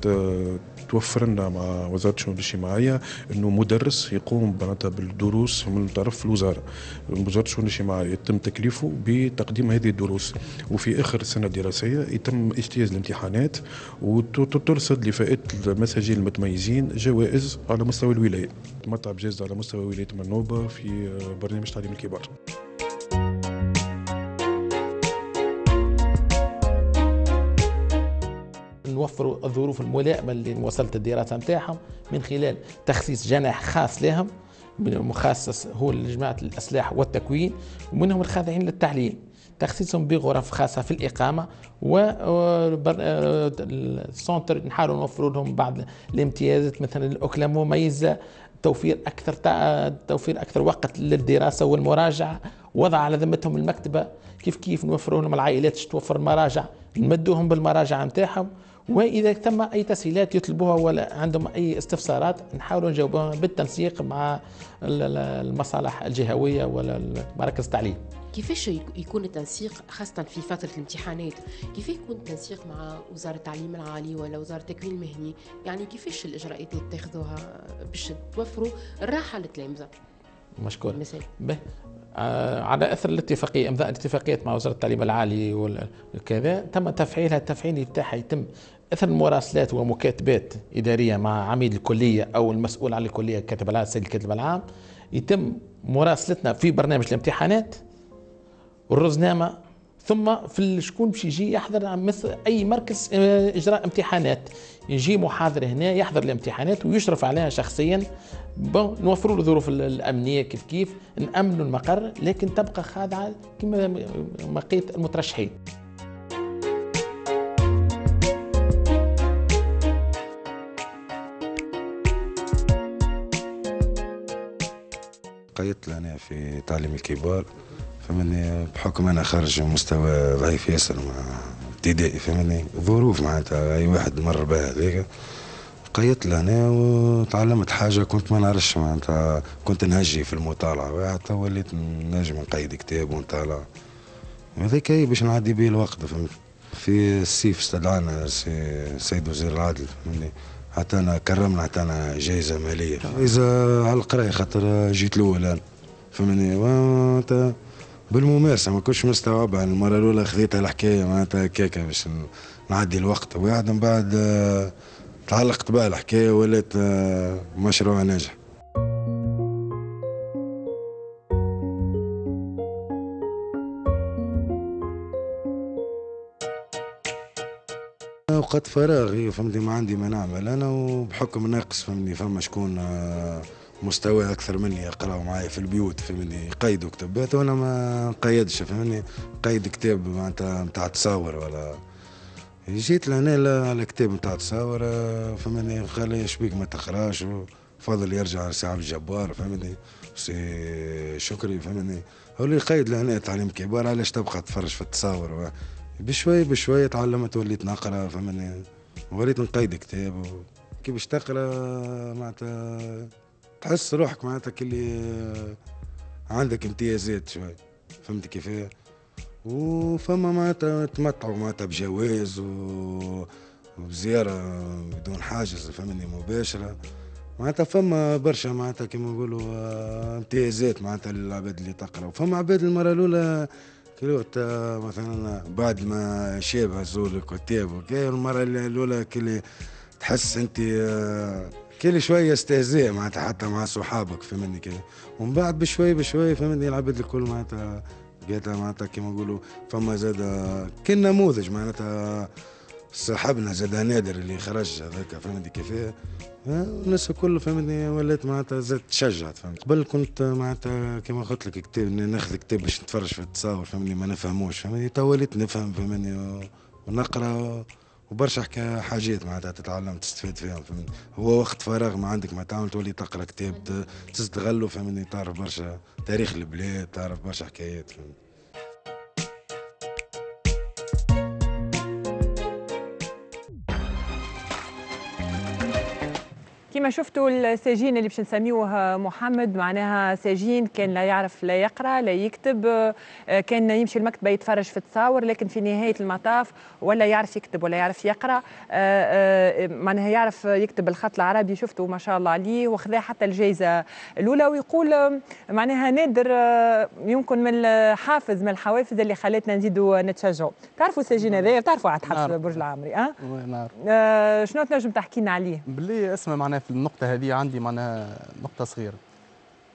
توفر لنا مع وزاره الشؤون الاجتماعيه انه مدرس يقوم معناتها بالدروس من طرف الوزاره وزاره الشؤون الاجتماعيه يتم تكليفه بتقديم هذه الدروس وفي اخر السنه الدراسيه يتم اجتياز الامتحانات وترصد لفئه المساجين المتميزين جوائز على مستوى الولايه تمتع بجائزه على مستوى ولايه منوبه في برنامج تعليم الكبار نوفروا الظروف الملائمه لمواصله الدراسه نتاعهم من خلال تخصيص جناح خاص لهم مخصص هو لجماعه الاسلاح والتكوين ومنهم الخاضعين للتعليم تخصيصهم بغرف خاصه في الاقامه و السونتر نحاولوا نوفروا لهم بعض الامتيازات مثلا الاكله مميزه توفير اكثر توفير اكثر وقت للدراسه والمراجعه وضع على ذمتهم المكتبه كيف كيف نوفروا لهم العائلات توفر المراجع نمدوهم بالمراجع نتاعهم واذا تم اي تسهيلات يطلبوها ولا عندهم اي استفسارات نحاولوا نجاوبوها بالتنسيق مع المصالح الجهويه ولا مراكز التعليم كيفاش يكون التنسيق خاصة في فترة الامتحانات كيف يكون التنسيق مع وزارة التعليم العالي ولا وزارة التكوين المهني يعني كيفاش الإجراءات اللي تاخذوها باش توفروا الراحة للتلامذة مشكور به آه، على اثر الاتفاقيه امضاء الاتفاقيات مع وزاره التعليم العالي وكذا تم تفعيلها التفعيل بتاعها يتم اثر مراسلات ومكاتبات اداريه مع عميد الكليه او المسؤول على الكليه كاتب العام سيد الكاتب العام يتم مراسلتنا في برنامج الامتحانات والرزنامة ثم في شكون باش يجي يحضر مثل اي مركز آه، اجراء امتحانات يجي محاضر هنا يحضر الامتحانات ويشرف عليها شخصيا بون نوفروا له الظروف الامنيه كيف كيف نامنوا المقر لكن تبقى خاضعه كما بقيه المترشحين ترقيت لهنا في تعليم الكبار فهمني بحكم انا خارج مستوى ضعيف ياسر مع ابتدائي فهمني ظروف معناتها اي واحد مر بها هذيك بقيت لهنا وتعلمت حاجه كنت ما نعرفش معناتها كنت نهجي في المطالعه حتى وليت نجم نقيد كتاب ونطالع هي باش نعدي به الوقت فهمت في السيف استدعانا سيد وزير العدل فهمني عطانا كرمنا عطانا جائزه ماليه جائزه على القرايه خاطر جيت الاول انا فهمني وانت بالممارسه ما كنتش مستوعبها يعني المره الاولى خذيتها الحكايه معناتها هكاك يعني باش نعدي الوقت وقعد من بعد تعلقت بها الحكايه ولات مشروع ناجح اوقات فراغي فهمتني ما عندي ما نعمل انا وبحكم ناقص فهمتني فما شكون آه، مستوى اكثر مني يقراوا معايا في البيوت فهمتني يقيدوا كتابات وانا ما نقيدش فهمني قيد كتاب معناتها نتاع تصاور ولا جيت لهنا على كتاب نتاع تصاور آه، فهمني قال لي شبيك ما تقراش فضل يرجع عبد الجبار فهمني سي شكري فهمني هو اللي قيد لهنا تعليم كبار علاش تبقى تفرج في التصاور بشوي بشوي تعلمت وليت نقرا فهمني وليت نقيد كتاب كي باش تقرا معناتها تحس روحك معناتها كلي عندك امتيازات شوي فهمت كيفاه وفما معناتها تمتعوا معناتها بجواز و... وبزيارة بدون حاجز فهمني مباشرة معناتها فما برشا معناتها كيما نقولوا امتيازات معناتها للعباد اللي تقرا وفما عباد المرة الأولى كلوتها مثلا بعد ما شيب هزولك وتيب اوكي المره الاولى كلي تحس انت آه، كل شويه استهزاء معناتها حتى مع صحابك مني كذا ومن بعد بشوي بشوي مني العباد الكل معناتها لقيتها معناتها كيما نقولوا فما زاد آه، كان نموذج معناتها صاحبنا زاد نادر اللي خرج هذاك فهمني كيفاه الناس الكل فهمتني ولات معناتها زادت تشجعت فهمت قبل كنت معناتها كما قلت لك كتاب ناخذ كتاب باش نتفرج في التصاور فهمني ما نفهموش فهمني تو وليت نفهم فهمني ونقرا وبرشا حاجات معناتها تتعلم تستفاد فيهم فهمني هو وقت فراغ ما عندك ما تعمل تولي تقرا كتاب تستغله فهمني تعرف برشا تاريخ البلاد تعرف برشا حكايات فهمني كما شفتوا السجين اللي باش نسميوه محمد معناها سجين كان لا يعرف لا يقرا لا يكتب آه، كان يمشي المكتبه يتفرج في التصاور لكن في نهايه المطاف ولا يعرف يكتب ولا يعرف يقرا آه، آه، معناها يعرف يكتب الخط العربي شفتوا ما شاء الله عليه وخذا حتى الجائزه الاولى ويقول معناها نادر يمكن من الحافز من الحوافز اللي خلتنا نزيدوا نتشجعوا تعرفوا السجين نعم. هذايا تعرفوا عاد حفل برج العمري اه, نعرف. شنو تنجم تحكي لنا عليه؟ بلي اسمه معناها النقطه هذه عندي معناها نقطه صغيره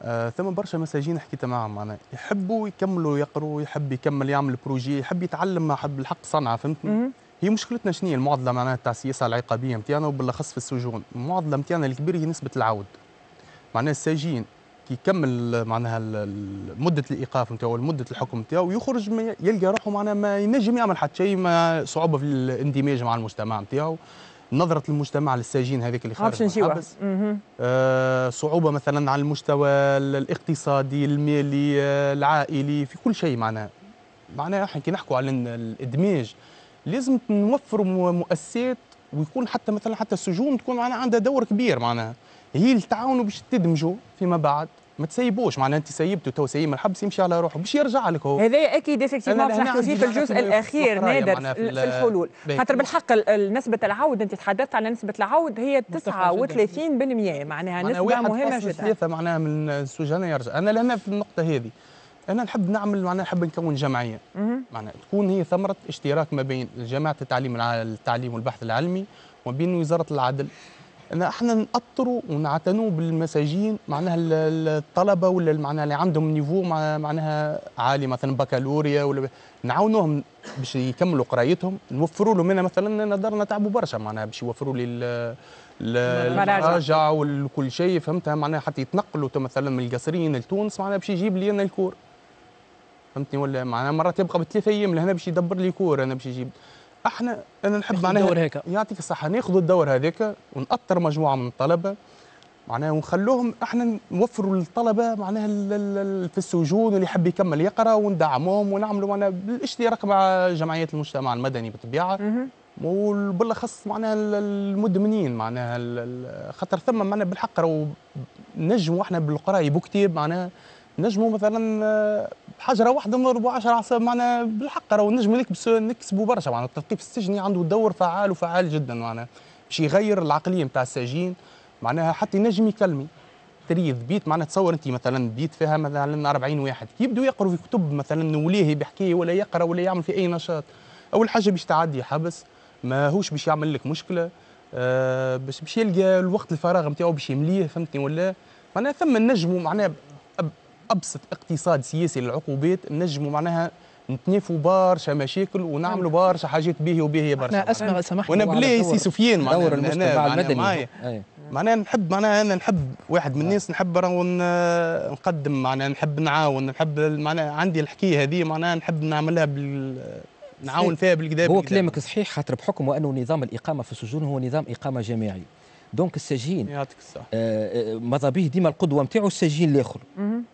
آه ثم برشا مساجين حكيت معهم معناها يحبوا يكملوا يقروا يحب يكمل يعمل بروجي يحب يتعلم ما حب الحق صنعه فهمتني هي مشكلتنا شنو المعضله معناها تاع السياسه العقابيه نتاعنا وبالاخص في السجون المعضله نتاعنا الكبيره هي نسبه العود معناها السجين كي يكمل معناها مده الايقاف نتاعو مده الحكم نتاعو يخرج يلقى روحه معناها ما ينجم يعمل حتى شيء ما صعوبه في الاندماج مع المجتمع نتاعو نظره المجتمع للسجين هذيك اللي خارج من الحبس آه صعوبه مثلا على المستوى الاقتصادي المالي آه، العائلي في كل شيء معناه معناه احنا كي نحكوا على الادماج لازم نوفروا مؤسسات ويكون حتى مثلا حتى السجون تكون معناها عندها دور كبير معناها هي اللي تعاونوا باش تدمجوا فيما بعد ما تسيبوش معناها انت سيبته تو سيب من الحبس يمشي على روحه باش يرجع لك هو هذا اكيد افكتيفمون باش فيه في الجزء الاخير نادر في الحلول خاطر بالحق نسبه العود انت تحدثت على نسبه العود هي 39% معناها نسبه مهمه جدا ثلاثه معناها من السجناء يرجع انا لهنا في النقطه هذه انا نحب نعمل معناها نحب نكون جمعيه معناها تكون هي ثمره اشتراك ما بين جامعه التعليم التعليم والبحث العلمي وما بين وزاره العدل ان احنا نأطروا ونعتنوا بالمساجين معناها الطلبه ولا معناها اللي عندهم نيفو معناها عالي مثلا بكالوريا ولا نعاونوهم باش يكملوا قرايتهم نوفروا لهم انا مثلا انا دارنا تعبوا برشا معناها باش يوفروا لي المراجع وكل شيء فهمتها معناها حتى يتنقلوا مثلا من القصرين لتونس معناها باش يجيب لي انا الكور فهمتني ولا معناها مرات يبقى بثلاث ايام لهنا باش يدبر لي كور انا باش يجيب احنا انا نحب معناها هيك يعطيك الصحه ناخذ الدور هذاك ونأطر مجموعه من الطلبه معناها ونخلوهم احنا نوفروا للطلبه معناها في السجون اللي يحب يكمل يقرا وندعموهم ونعملوا معناها بالاشتراك مع جمعيات المجتمع المدني بالطبيعه وبالاخص معناها المدمنين معناها خاطر ثم معناها بالحق راهو نجموا احنا بالقرايه بكتاب معناها نجموا مثلا بحجره آه، واحده نضربوا 10 عصاب معنا بالحق راهو نجموا نكسبوا نكسبوا برشا معنا التثقيف السجني عنده دور فعال وفعال جدا معنا باش يغير العقليه نتاع السجين معناها حتى ينجم يكلمي تريث بيت معناها تصور انت مثلا بيت فيها مثلا 40 واحد كي يبداوا يقروا في كتب مثلا وليه بحكايه ولا يقرا ولا يعمل في اي نشاط اول حاجه باش تعدي حبس ما هوش باش يعمل لك مشكله آه، باش باش يلقى الوقت الفراغ نتاعو باش يمليه فهمتني ولا معناها ثم نجموا معناها ابسط اقتصاد سياسي للعقوبات نجموا معناها نتنافوا برشا مشاكل ونعملوا برشا حاجات به وبه برشا انا اسمع سامحني وانا بلاي سي سفيان معناها دور المجتمع المدني معناها نحب معناها انا نحب واحد من آه. الناس نحب نقدم معناها نحب نعاون نحب معناها عندي الحكايه هذه معناها نحب نعملها بال نعاون فيها بالكذاب هو كلامك صحيح خاطر بحكم وانه نظام الاقامه في السجون هو نظام اقامه جماعي دونك السجين يعطيك الصحة آه، آه، ماذا به ديما القدوة نتاعو السجين الآخر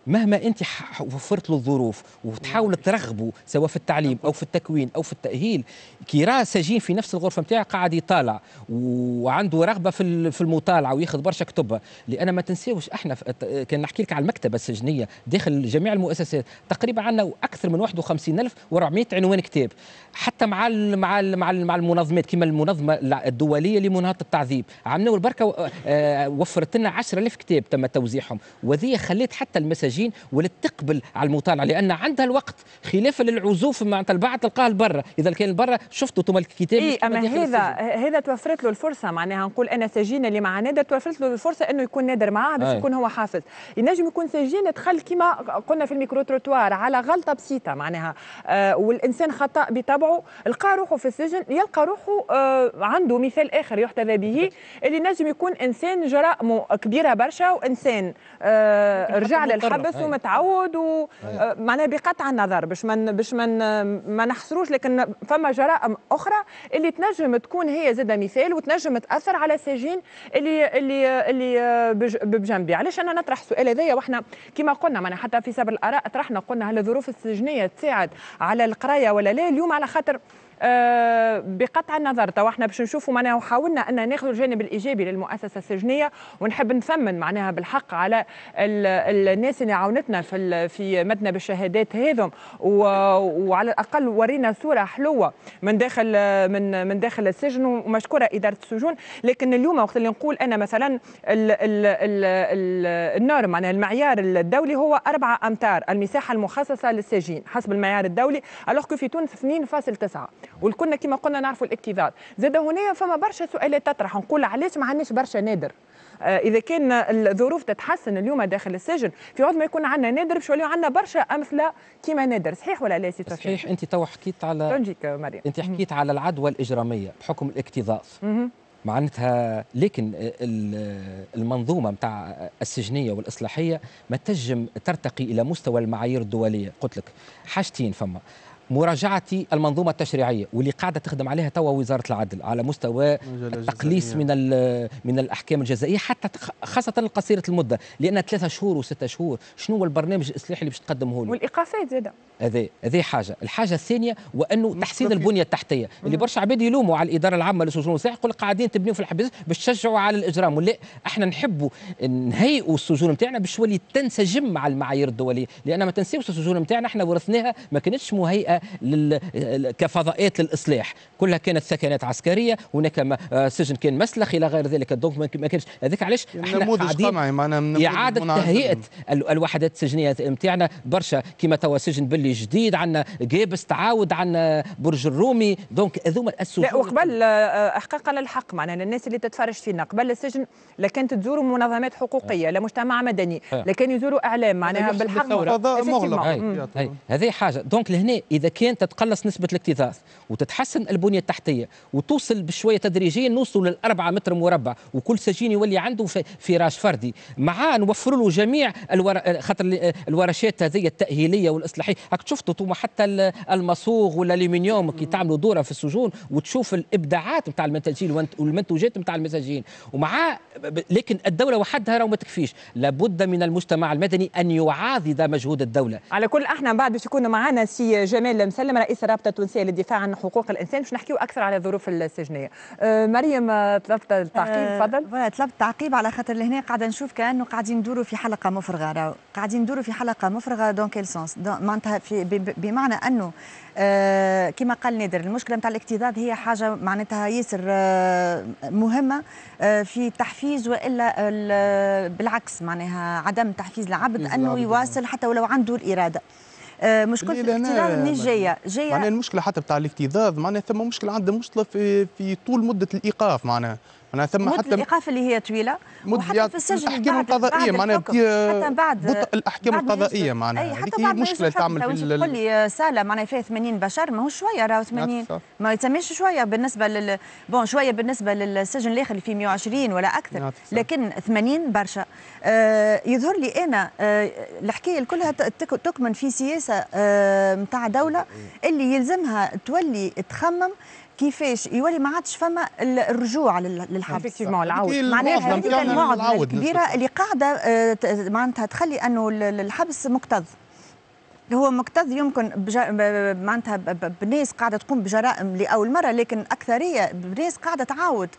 مهما أنت وفرت له الظروف وتحاول ترغبه سواء في التعليم أو في التكوين أو في التأهيل كي راه سجين في نفس الغرفة نتاعه قاعد يطالع وعنده رغبة في في المطالعة وياخذ برشا كتبها لأن ما تنساوش احنا آه، كان نحكي لك على المكتبة السجنية داخل جميع المؤسسات تقريبا عندنا أكثر من 51400 عنوان كتاب حتى مع الـ مع الـ مع, الـ مع المنظمات كما المنظمة الدولية لمناهضة التعذيب عملوا بركه آه، وفرت لنا 10000 كتاب تم توزيعهم وذي خليت حتى المساجين ولتقبل تقبل على المطالعه لان عندها الوقت خلافا للعزوف معناتها البعض تلقاه لبرا اذا كان لبرا شفتوا تم الكتاب إيه اما هذا هذا توفرت له الفرصه معناها نقول انا سجين اللي مع نادر توفرت له الفرصه انه يكون نادر معاه باش يكون هو حافظ ينجم يكون سجين دخل كما قلنا في الميكرو تروتوار على غلطه بسيطه معناها آه والانسان خطا بطبعه لقى روحه في السجن يلقى روحه آه عنده مثال اخر يحتذى به اللي نجم لازم يكون انسان جرائمه كبيره برشا وانسان آه رجع للحبس أيوة. ومتعود ومعناها أيوة. آه، بقطع النظر باش ما باش ما ما نحصروش لكن فما جرائم اخرى اللي تنجم تكون هي زاده مثال وتنجم تاثر على سجين اللي اللي اللي آه، بجنبي علاش انا نطرح السؤال هذايا واحنا كما قلنا معنا حتى في سبب الاراء طرحنا قلنا هل الظروف السجنيه تساعد على القرايه ولا لا اليوم على خاطر آه، بقطع النظر توا احنا باش نشوفوا معناها وحاولنا ان ناخذ الجانب الايجابي للمؤسسه السجنيه ونحب نثمن معناها بالحق على الناس اللي عاونتنا في في مدنا بالشهادات هذم وعلى الاقل ورينا صوره حلوه من داخل من من داخل السجن ومشكوره اداره السجون لكن اليوم وقت اللي نقول انا مثلا ال... ال... النورم معناها المعيار الدولي هو أربعة امتار المساحه المخصصه للسجين حسب المعيار الدولي الوغ في تونس 2.9 والكلنا كما قلنا نعرفوا الاكتظاظ زاد هنا فما برشا سؤالات تطرح نقول علاش ما عندناش برشا نادر آه، اذا كان الظروف تتحسن اليوم داخل السجن في عوض ما يكون عندنا نادر باش عندنا برشا امثله كيما نادر صحيح ولا لا سي صحيح انت تو حكيت على تنجيك مريم انت حكيت على العدوى الاجراميه بحكم الاكتظاظ معناتها لكن المنظومه نتاع السجنيه والاصلاحيه ما تنجم ترتقي الى مستوى المعايير الدوليه قلت لك حاجتين فما مراجعة المنظومه التشريعيه واللي قاعده تخدم عليها توا وزاره العدل على مستوى التقليص من من الاحكام الجزائيه حتى خاصه القصيره المده لان ثلاثة شهور وستة شهور شنو هو البرنامج الاصلاحي اللي باش تقدمه له والايقافات زاده هذه هذه حاجه الحاجه الثانيه وانه تحسين البنيه التحتيه اللي برشا عباد يلوموا على الاداره العامه للسجون والسلاح يقول قاعدين تبنيو في الحبس باش تشجعوا على الاجرام ولا احنا نحبوا نهيئوا السجون نتاعنا باش تولي تنسجم مع المعايير الدوليه لان ما تنساوش السجون نتاعنا احنا ورثناها ما كانتش مهيئه كفضائيات كفضاءات للاصلاح كلها كانت سكنات عسكريه هناك آه، سجن كان مسلخ الى غير ذلك دونك ما كانش هذاك علاش نموذج قمعي معناها اعاده تهيئه الوحدات السجنيه نتاعنا برشا كما توا سجن بلي جديد عندنا جابس تعاود عندنا برج الرومي دونك هذوما السجون لا وقبل آه، احقاقا للحق معناها الناس اللي تتفرج فينا قبل السجن لا تزوروا منظمات حقوقيه آه. لا مجتمع مدني لا يزوروا اعلام معناها بالحق فضاء مغلق هذه حاجه دونك لهنا اذا إذا كان تتقلص نسبة الاكتظاظ وتتحسن البنية التحتية وتوصل بشوية تدريجيا نوصل للأربعة متر مربع وكل سجين يولي عنده فراش فردي مع نوفر له جميع الور... خاطر الورشات هذه التأهيلية والإصلاحية راك شفتوا توما حتى المصوغ والألمنيوم كي تعملوا دورة في السجون وتشوف الإبداعات نتاع المنتجين والمنتوجات نتاع المساجين ومع لكن الدولة وحدها راه ما تكفيش لابد من المجتمع المدني أن يعاضد مجهود الدولة على كل احنا بعد باش يكون معنا سي جمال المسلم رئيس الرابطه التونسيه للدفاع عن حقوق الانسان باش نحكيو اكثر على الظروف السجنيه أه، مريم أه، طلبت التعقيب أه، تفضل طلبت تعقيب على خاطر لهنا قاعده نشوف كانه قاعدين ندوروا في حلقه مفرغه قاعدين ندوروا في حلقه مفرغه دون كيل سونس معناتها بمعنى انه آه كما قال نادر المشكله نتاع الاكتظاظ هي حاجه معناتها ياسر آه مهمه آه في تحفيز والا بالعكس معناها عدم تحفيز العبد انه يواصل حتى ولو عنده الاراده آه، مشكله الاكتظاظ منين جايه؟ جايه معناها المشكله حتى بتاع الاكتظاظ معناها ثم مشكله عندها مشكله في في طول مده الايقاف معناها انا ثم حتى الايقاف اللي هي طويله وحتى يعني في السجن الاحكام القضائيه معناها حتى بعد بطء الاحكام القضائيه معناها حتى بعد مشكله تعمل في تقول لي آه، ساله معناها فيها 80 بشر ماهوش شويه راهو 80 ما يتسماش شويه بالنسبه لل بون شويه بالنسبه للسجن الاخر اللي فيه 120 ولا اكثر لكن 80 برشا آه، يظهر لي انا آه، الحكايه كلها تكمن في سياسه نتاع دوله اللي يلزمها تولي تخمم كيفاش يولي ما عادش فما الرجوع للحبس افكتيفمون العود معناها هذه المعضله الكبيره اللي قاعده آه، معناتها تخلي انه الحبس مكتظ هو مكتظ يمكن بجا... معناتها بناس قاعده تقوم بجرائم لاول مره لكن اكثريه بناس قاعده تعاود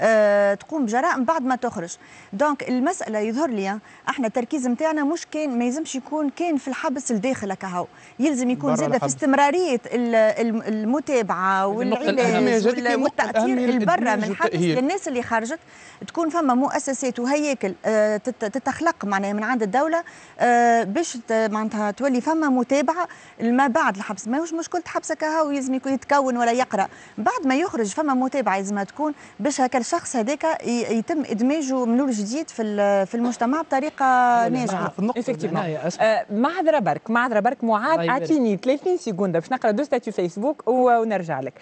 آه، تقوم بجرائم بعد ما تخرج دونك المساله يظهر لي احنا التركيز نتاعنا مش كان ما يلزمش يكون كان في الحبس الداخل كهو يلزم يكون زاد في استمراريه المتابعه والعلاج والتاثير البرة من الحبس للناس اللي خرجت تكون فما مؤسسات وهياكل آه، تتخلق معناها من عند الدوله آه، باش معناتها تولي فما متابعه ما بعد الحبس ماهوش مشكله حبسه كهو لازم يكون يتكون ولا يقرا بعد ما يخرج فما متابعه لازم تكون باش هكا الشخص هذاك يتم ادماجه من اول جديد في في المجتمع بطريقه يعني ناجحه افكتيفمون آه، معذره برك معذره برك معاد اعطيني 30 سكونده باش نقرا دو ستاتيو فيسبوك ونرجع لك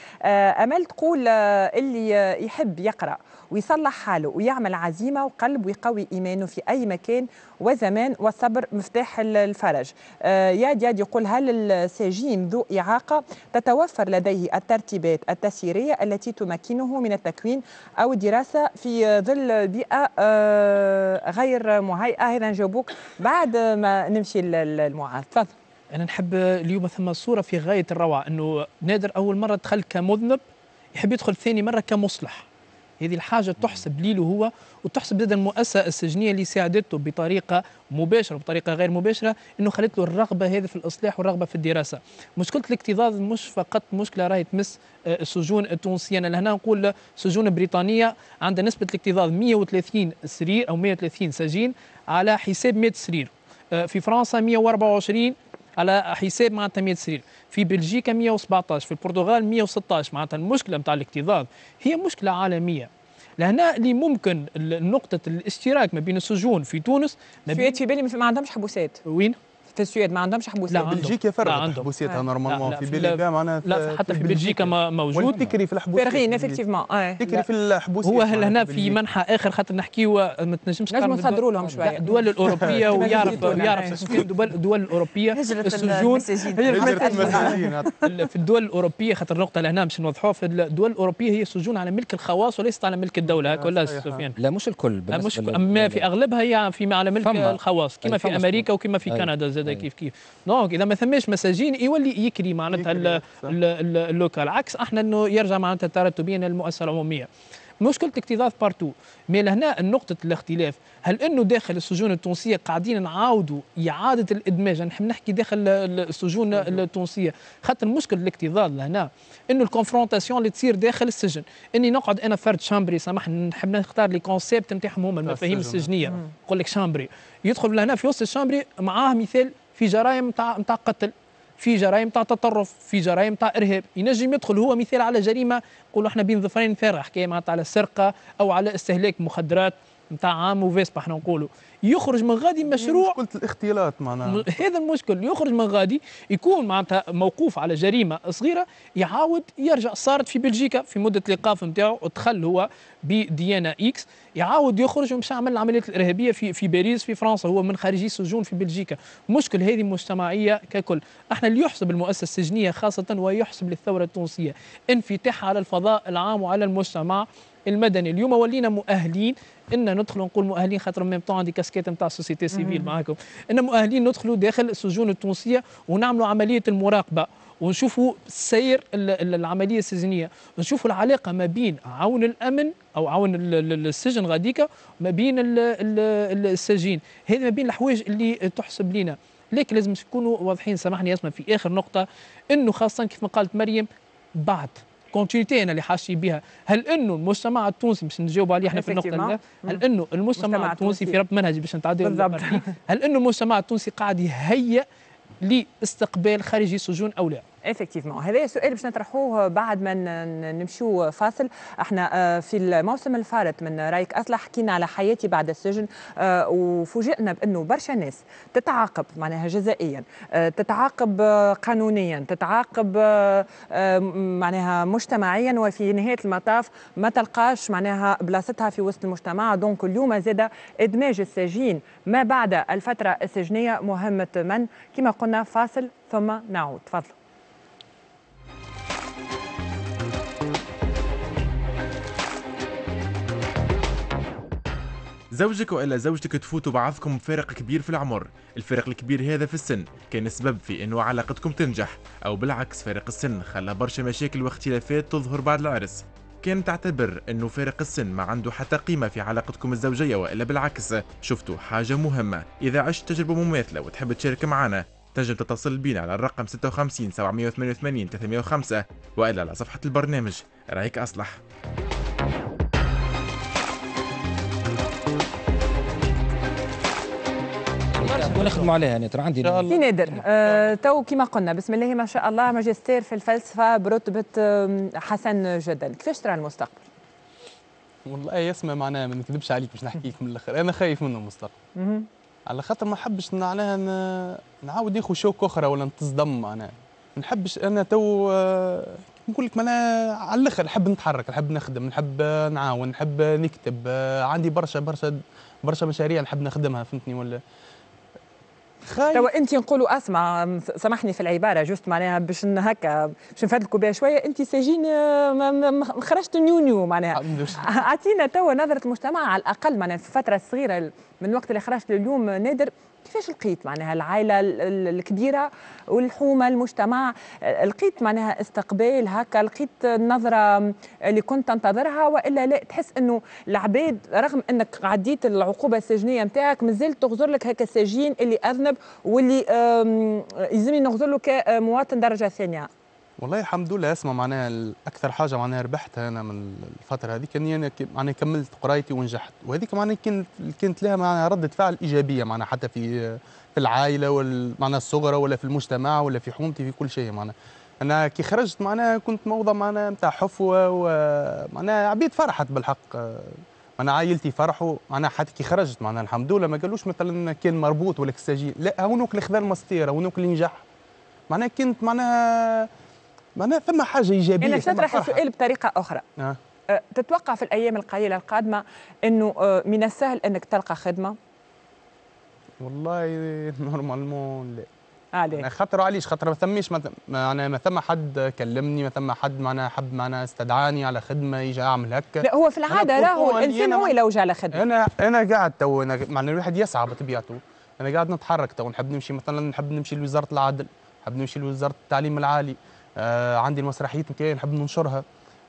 امل تقول اللي يحب يقرا ويصلح حاله يعملوا ويعمل عزيمه وقلب ويقوي ايمانه في اي مكان وزمان والصبر مفتاح الفرج آه، ياد ياد يقول هل السجين ذو اعاقه تتوفر لديه الترتيبات التسييريه التي تمكنه من التكوين او الدراسه في ظل بيئه آه، غير مهيئه هذا نجاوبوك بعد ما نمشي للمعاذ تفضل انا نحب اليوم ثم صوره في غايه الروعه انه نادر اول مره دخل كمذنب يحب يدخل ثاني مره كمصلح هذه الحاجه تحسب ليلو هو وتحسب زاد المؤسسه السجنيه اللي ساعدته بطريقه مباشره وبطريقه غير مباشره انه خلت له الرغبه هذه في الاصلاح والرغبه في الدراسه مشكله الاكتظاظ مش فقط مشكله راهي تمس آه، السجون التونسيه انا لهنا نقول السجون البريطانيه عندها نسبه الاكتظاظ 130 سرير او 130 سجين على حساب 100 سرير آه، في فرنسا 124 على حساب معناتها 100 سرير في بلجيكا 117 في البرتغال 116 معناتها المشكله نتاع الاكتظاظ هي مشكله عالميه لهنا اللي ممكن نقطة الاشتراك ما بين السجون في تونس ما بين في بالي ما عندهمش حبوسات وين؟ في السويد ما عندهمش حبوسيات آه. لا بلجيكا فرغت حبوسيات نورمالمون في بلجيكا معناها لا حتى في بلجيكا موجود تكري في الحبوسات فارغين افكتيفمون آه. تكري في الحبوسيات هو هنا في منحى اخر خاطر نحكيو ما تنجمش لازم نصدروا لهم شويه الدول الاوروبيه ويعرف يعرف الدول الدول الاوروبيه السجون في الدول الاوروبيه خاطر النقطه لهنا باش نوضحوها في الدول الاوروبيه هي سجون على ملك الخواص وليست على ملك الدوله هكا ولا سفيان لا مش الكل مش اما في اغلبها هي في على ملك الخواص كما في امريكا وكما في أيوة. كندا زاد هذا إيه. كيف كيف دونك اذا ما ثماش مساجين يولي يكري معناتها اللوكال عكس احنا انه يرجع معناتها ترتبين المؤسسه العموميه مشكله اكتظاظ بارتو مي لهنا نقطه الاختلاف هل انه داخل السجون التونسيه قاعدين نعاودوا اعاده الادماج يعني نحن نحكي داخل السجون أيوة. التونسيه خاطر مشكل الاكتظاظ لهنا انه الكونفرونتاسيون اللي تصير داخل السجن اني نقعد انا فرد شامبري سامحني نحب نختار لي كونسيبت نتاعهم هما آه، المفاهيم السجنيه نقول لك شامبري يدخل لهنا في وسط الشامبري معاه مثال في جرائم نتاع نتاع قتل في جرائم تاع تطرف في جرائم تاع ارهاب ينجم يدخل هو مثال على جريمه نقولوا احنا بين ظفرين فارغ حكايه معناتها على السرقه او على استهلاك مخدرات نتاع عام وفيسبا احنا نقولوا يخرج من غادي مشروع مشكله الاختلاط معناها هذا المشكل يخرج من غادي يكون معناتها موقوف على جريمه صغيره يعاود يرجع صارت في بلجيكا في مده الايقاف نتاعو ودخل هو بديانه اكس يعاود يخرج ومش عمل العمليات الارهابيه في في باريس في فرنسا هو من خارجي السجون في بلجيكا مشكل هذه مجتمعيه ككل احنا اللي يحسب المؤسسه السجنيه خاصه ويحسب للثوره التونسيه انفتاحها على الفضاء العام وعلى المجتمع المدني اليوم ولينا مؤهلين ان ندخل نقول مؤهلين خاطر ميم طون عندي كاسكيت نتاع سوسيتي سيفيل معاكم ان مؤهلين ندخلوا داخل السجون التونسيه ونعملوا عمليه المراقبه ونشوفوا سير العمليه السجنيه نشوفوا العلاقه ما بين عون الامن او عون السجن غاديكا ما بين السجين هذه ما بين الحوايج اللي تحسب لنا لكن لازم نكونوا واضحين سامحني اسمع في اخر نقطه انه خاصه كيف ما قالت مريم بعد كونتينيتي انا اللي حاشي بها هل انه المجتمع التونسي باش نجاوب عليه احنا في النقطه دي هل انه المجتمع التونسي في ربط منهجي باش نتعدى هل انه المجتمع التونسي قاعد يهيئ لاستقبال خارجي سجون أو لا افكتيفمون هذا سؤال باش نطرحوه بعد ما نمشيو فاصل احنا آه، في الموسم الفارط من رايك اصلح حكينا على حياتي بعد السجن آه، وفوجئنا بانه برشا ناس تتعاقب معناها جزائيا آه، تتعاقب قانونيا تتعاقب معناها مجتمعيا وفي نهايه المطاف ما تلقاش معناها بلاصتها في وسط المجتمع دونك اليوم زاد ادماج السجين ما بعد الفتره السجنيه مهمه من كما قلنا فاصل ثم نعود تفضل زوجك والا زوجتك تفوتوا بعضكم فرق كبير في العمر الفرق الكبير هذا في السن كان سبب في انه علاقتكم تنجح او بالعكس فرق السن خلى برشا مشاكل واختلافات تظهر بعد العرس كان تعتبر انه فارق السن ما عنده حتى قيمة في علاقتكم الزوجية والا بالعكس شفتوا حاجة مهمة اذا عشت تجربة مماثلة وتحب تشارك معنا تنجم تتصل بينا على الرقم 56 788 305 والا على صفحة البرنامج رايك اصلح ونخدموا عليها يعني ترى عندي في نادر آه تو كما قلنا بسم الله ما شاء الله ماجستير في الفلسفه برتبه حسن جدا كيفاش ترى المستقبل؟ والله اسمع معناها ما نكذبش عليك باش نحكي لك من الاخر انا خايف من المستقبل على خاطر ما حبش معناها نعاود ناخذ شوك اخرى ولا نتصدم معناها ما نحبش انا تو آه، نقول لك معناها على الاخر نحب نتحرك نحب نخدم نحب نعاون نحب نكتب آه، عندي برشا برشا برشا مشاريع نحب نخدمها فهمتني ولا توا انت نقولوا اسمع سامحني في العباره جوست معناها باش هكا باش نفدلكوا بها شويه انت ساجين آه، خرجت نيو نيو معناها اعطينا توا نظره المجتمع على الاقل معناها في فتره صغيره من الوقت اللي خرجت لليوم نادر كيفاش لقيت معناها العائله الكبيره والحومه المجتمع لقيت معناها استقبال هكا لقيت النظره اللي كنت انتظرها والا لا تحس انه العباد رغم انك عديت العقوبه السجنيه نتاعك مازال تغزر لك هكا السجين اللي اذنب واللي يلزمني نغزر له كمواطن درجه ثانيه والله الحمد لله اسمع معناها اكثر حاجه معناها ربحتها انا من الفتره هذيك اني انا معناها كملت قرايتي ونجحت وهذيك معناها كانت كانت لها معناها رده فعل ايجابيه معناها حتى في في العائله معناها الصغرى ولا في المجتمع ولا في حومتي في كل شيء معناها انا كي خرجت معناها كنت موضع معناها نتاع حفوه ومعناها عبيد فرحت بالحق انا عائلتي فرحوا انا حتى كي خرجت معناها الحمد لله ما قالوش مثلا كان مربوط ولا كساجين لا هونوك اللي خذا المسطيره هونوك اللي نجح معناها كنت معناها معناها ثم حاجه ايجابيه انا باش نطرح السؤال بطريقه اخرى نعم. آه. تتوقع في الايام القليله القادمه انه أه، من السهل انك تلقى خدمه والله نورمالمون لا آه، علاش خاطر علاش خاطر ما ثمش معناها ما ثم حد كلمني ما ثم حد معناها حب معناها استدعاني على خدمه يجي اعمل هكا لا هو في العاده راهو الانسان هو يلوج على خدمه انا انا قاعد تو انا معناها الواحد يسعى بطبيعته انا قاعد نتحرك تو نحب نمشي مثلا نحب نمشي لوزاره العدل نحب نمشي لوزاره التعليم العالي آه، عندي المسرحيات نتاعي نحب ننشرها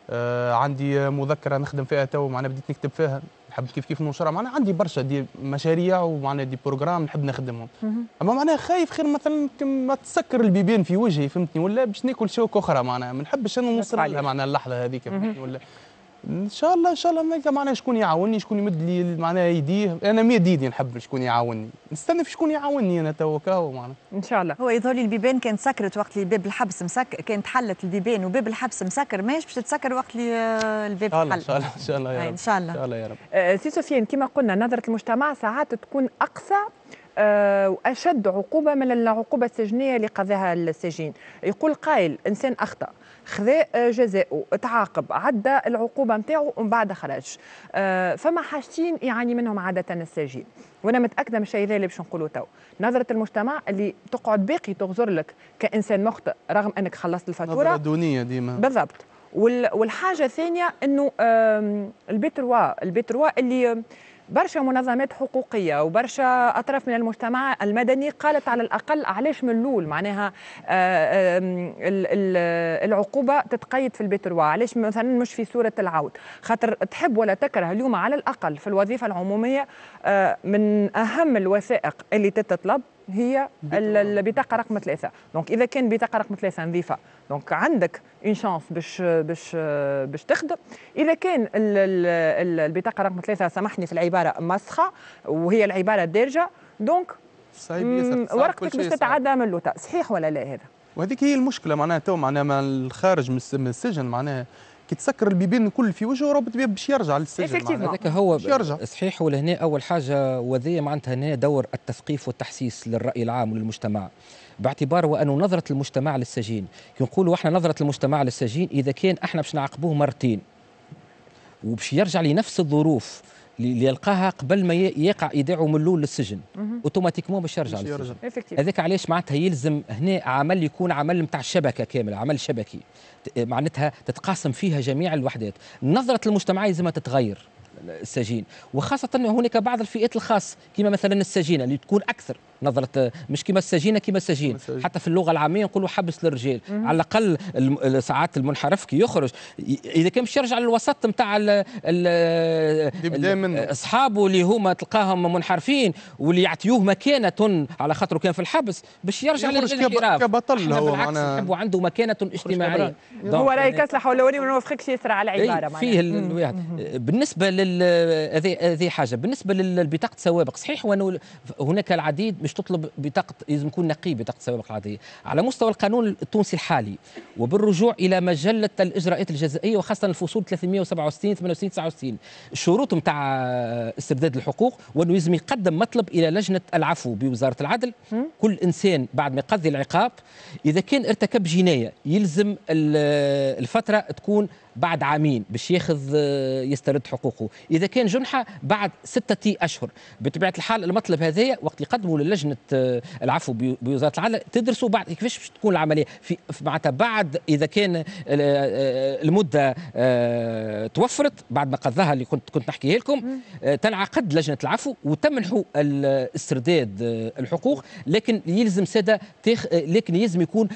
آه، عندي مذكره نخدم فيها تو معناها بديت نكتب فيها نحب كيف كيف ننشرها معناها عندي برشا دي مشاريع ومعناها دي بروجرام نحب نخدمهم اما معناها خايف خير مثلا ما تسكر البيبان في وجهي فهمتني ولا باش ناكل شوك اخرى معناها ما نحبش انا نوصل لها معناها اللحظه هذيك ولا ان شاء الله ان شاء الله معناها شكون يعاوني شكون يمد لي معناها يديه انا ميد يدي نحب شكون يعاوني نستنى في شكون يعاوني انا توا كاو معناها ان شاء الله هو يظهر لي البيبان كانت سكرت وقت اللي باب الحبس مسكر كانت حلت البيبان وباب الحبس مسكر ماهيش باش تتسكر وقت اللي آه، الباب حل ان شاء الله ان شاء الله يا آه، رب ان شاء الله ان شاء الله يا رب آه سي سفيان كما قلنا نظره المجتمع ساعات تكون اقسى آه، واشد عقوبه من العقوبه السجنيه اللي قضاها السجين يقول قائل انسان اخطا خذا آه، جزائه تعاقب عدى العقوبه نتاعو ومن بعد خرج آه، فما حاجتين يعاني منهم عاده السجين وانا متاكده من الشيء هذا اللي باش نقولوا تو نظره المجتمع اللي تقعد باقي تغزر لك كانسان مخطئ رغم انك خلصت الفاتوره نظره دونيه ديما بالضبط والحاجه الثانيه انه البيتروا البيتروا اللي برشا منظمات حقوقيه وبرشا اطراف من المجتمع المدني قالت على الاقل علاش من الاول معناها آه، العقوبه تتقيد في البتروا علاش مثلا مش في صوره العود خاطر تحب ولا تكره اليوم على الاقل في الوظيفه العموميه آه، من اهم الوثائق اللي تتطلب هي البطاقه رقم ثلاثه دونك اذا كان بطاقه رقم ثلاثه نظيفه دونك عندك اون شانس باش باش باش تخدم اذا كان البطاقه رقم ثلاثه سامحني في العباره مسخه وهي العباره الدارجه دونك ورقتك باش تتعدى من اللوطه صحيح ولا لا هذا وهذيك هي المشكله معناها تو معناها الخارج من السجن معناها كي تسكر البيبان الكل في وجهه ربط بيه باش يرجع للسجن هذاك هو يرجع. صحيح ولهنا اول حاجه وذي معناتها هنا دور التثقيف والتحسيس للراي العام وللمجتمع باعتبار وأنه نظرة المجتمع للسجين نقولوا احنا نظرة المجتمع للسجين إذا كان احنا باش نعاقبوه مرتين وباش يرجع لنفس الظروف ليلقاها قبل ما يقع يدعو من الاول للسجن اوتوماتيكمون باش يرجع للسجن هذاك علاش معناتها يلزم هنا عمل يكون عمل نتاع الشبكه كامل عمل شبكي معناتها تتقاسم فيها جميع الوحدات نظره المجتمع لازمها تتغير السجين وخاصة هناك بعض الفئات الخاص كما مثلا السجينة اللي تكون أكثر نظرة مش كما السجينة كما السجين حتى في اللغة العامية نقولوا حبس للرجال على الأقل ساعات المنحرف كي يخرج إذا كان باش يرجع للوسط نتاع أصحابه اللي هما تلقاهم منحرفين واللي يعطيوه مكانة على خاطره كان في الحبس باش يرجع للانحراف كبطل هو بالعكس نحبوا عنده مكانة اجتماعية هو رأيك يعني ولا ولو ما نوافقكش يسرى على العبارة فيه بالنسبة لل هذه حاجه بالنسبه للبطاقه السوابق صحيح وانه هناك العديد مش تطلب بطاقه لازم يكون نقي بطاقه السوابق العاديه على مستوى القانون التونسي الحالي وبالرجوع الى مجله الاجراءات الجزائيه وخاصه الفصول 367 68 69 الشروط نتاع استرداد الحقوق وانه لازم يقدم مطلب الى لجنه العفو بوزاره العدل كل انسان بعد ما يقضي العقاب اذا كان ارتكب جنايه يلزم الفتره تكون بعد عامين باش ياخذ يسترد حقوقه اذا كان جنحه بعد ستة اشهر بطبيعه الحال المطلب هذايا وقت يقدموا للجنه آه، العفو بوزاره العدل تدرسوا بعد كيفاش باش تكون العمليه في معناتها بعد اذا كان المده آه، توفرت بعد ما قضاها اللي كنت كنت نحكيها لكم آه، تنعقد لجنه العفو وتمنحوا استرداد الحقوق لكن يلزم ساده تخ... لكن يلزم يكون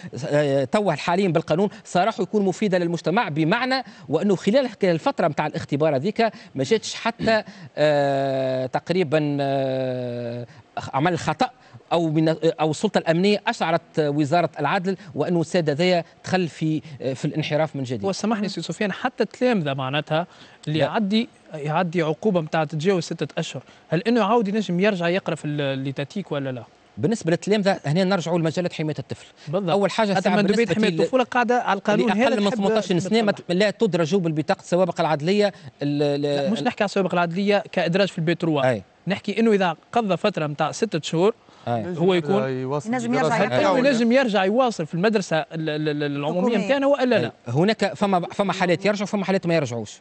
توه حاليا بالقانون صراحه يكون مفيده للمجتمع بمعنى وانه خلال الفتره نتاع الاختبار هذيك ما جاتش حتى آه تقريبا آه عمل خطا او من او السلطه الامنيه اشعرت وزاره العدل وانه ساد هذايا دخل في آه، في الانحراف من جديد. وسمحني سي سفيان حتى التلامذه معناتها اللي يعدي يعدي عقوبه نتاع تتجاوز سته اشهر، هل انه يعاود ينجم يرجع يقرا في الليتاتيك ولا لا؟ بالنسبه للتلامذه هنا نرجعوا لمجله حمايه الطفل بالضبط. اول حاجه تاع مندوبيه حمايه الطفوله قاعده على القانون هذا اقل من 18 سنه لا تدرج بالبطاقه السوابق العدليه لا مش نحكي على السوابق العدليه كادراج في البي 3 نحكي انه اذا قضى فتره نتاع ستة شهور هو يكون نجم يرجع ينجم يرجع يواصل في المدرسه العموميه نتاعنا والا لا هناك فما فما حالات يرجعوا فما حالات ما يرجعوش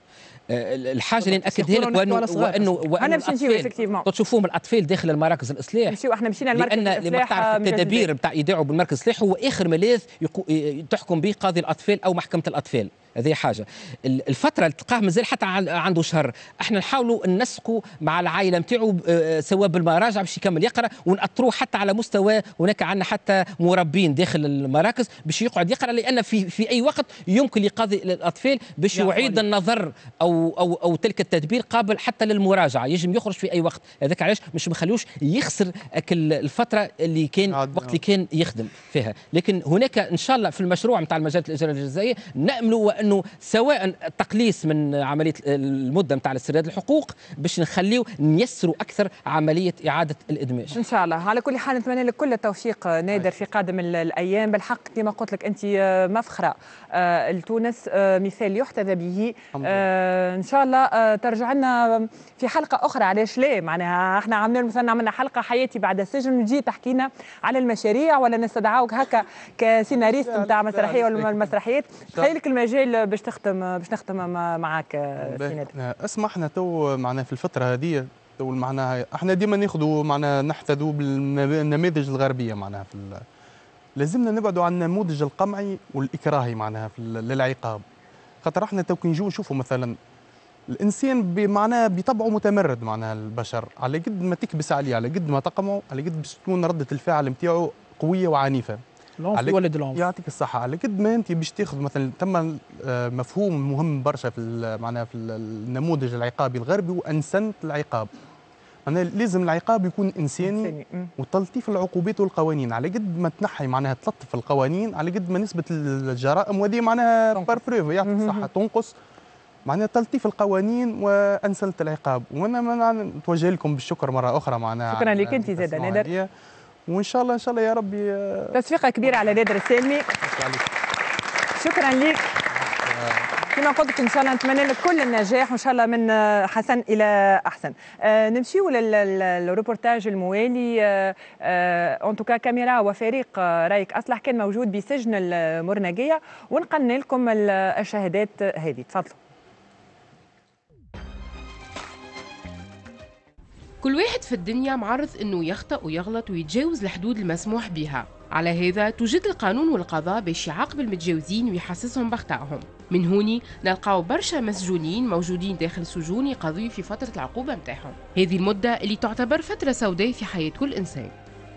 آه، الحاجه اللي ناكدها لك وانه وانه وانه الاطفال تشوفوهم الاطفال داخل المراكز الاصلاح مشيو احنا مشينا المركز لان لما تعرف التدابير نتاع ايداعه بالمركز الاصلاح هو اخر ملاذ تحكم به قاضي الاطفال او محكمه الاطفال هذه حاجه الفتره اللي تلقاه مازال حتى عنده شهر احنا نحاولوا ننسقوا مع العائله نتاعو آه، آه، سواء بالمراجع باش يكمل يقرا ونأطروه حتى على مستوى هناك عندنا حتى مربين داخل المراكز باش يقعد يقرا لان في في اي وقت يمكن يقاضي الاطفال باش يعيد النظر او او او تلك التدبير قابل حتى للمراجعه يجم يخرج في اي وقت هذاك علاش باش ما يخسر يخسر الفتره اللي كان وقت نعم. اللي كان يخدم فيها لكن هناك ان شاء الله في المشروع نتاع المجالات الاجراميه الجزائيه ناملوا انه سواء التقليص من عمليه المده نتاع استرداد الحقوق باش نخليو نيسروا اكثر عمليه اعاده الادماج ان شاء الله على كل حال نتمنى لك كل التوفيق نادر في قادم الايام بالحق كما قلت لك انت آه، مفخره آه، لتونس آه، مثال يحتذى به ان شاء الله ترجع لنا في حلقه اخرى علاش لا معناها احنا عملنا مثلا عملنا حلقه حياتي بعد السجن وتجي تحكي لنا على المشاريع ولا نستدعوك هكا كسيناريست نتاع مسرحيه ولا المسرحيات تخيلك المجال قبل باش تختم باش نختم معاك سي اسمح احنا تو معنا في الفتره هذه تو معناها احنا ديما ناخذوا معنا نحتذوا بالنماذج الغربيه معناها في لازمنا نبعدوا عن النموذج القمعي والاكراهي معناها في للعقاب خاطر احنا تو كي نشوفوا مثلا الانسان بمعنى بطبعه متمرد معناها البشر على قد ما تكبس عليه على قد ما تقمعه على قد باش تكون رده الفعل نتاعو قويه وعنيفه العنف في ولد يعطيك الصحه على قد ما انت باش تاخذ مثلا تم آه، مفهوم مهم برشا في معناها في النموذج العقابي الغربي وانسنت العقاب معناها لازم العقاب يكون انساني, إنساني. وتلطيف العقوبات والقوانين على قد ما تنحي معناها تلطف القوانين على قد ما نسبه الجرائم وهذه معناها بروف يعطيك الصحه تنقص معناها تلطيف القوانين وانسلت العقاب وانا نتوجه لكم بالشكر مره اخرى معناها شكرا لك انت زاد نادر وان شاء الله ان شاء الله يا ربي آه، تصفيقه كبيره على نادر السالمي شكرا ليك كما قلت ان شاء الله نتمنى لك كل النجاح وان شاء الله من آه، حسن الى احسن آه نمشيو للروبورتاج الموالي آه ان آه، توكا كاميرا وفريق رايك اصلح كان موجود بسجن المرنقيه ونقلنا لكم الشهادات هذه تفضلوا كل واحد في الدنيا معرض انه يخطأ ويغلط ويتجاوز الحدود المسموح بها على هذا توجد القانون والقضاء باش يعاقب المتجاوزين ويحسسهم باخطائهم من هوني نلقاو برشا مسجونين موجودين داخل سجون يقضيو في فترة العقوبة متاعهم هذه المدة اللي تعتبر فترة سوداء في حياة كل إنسان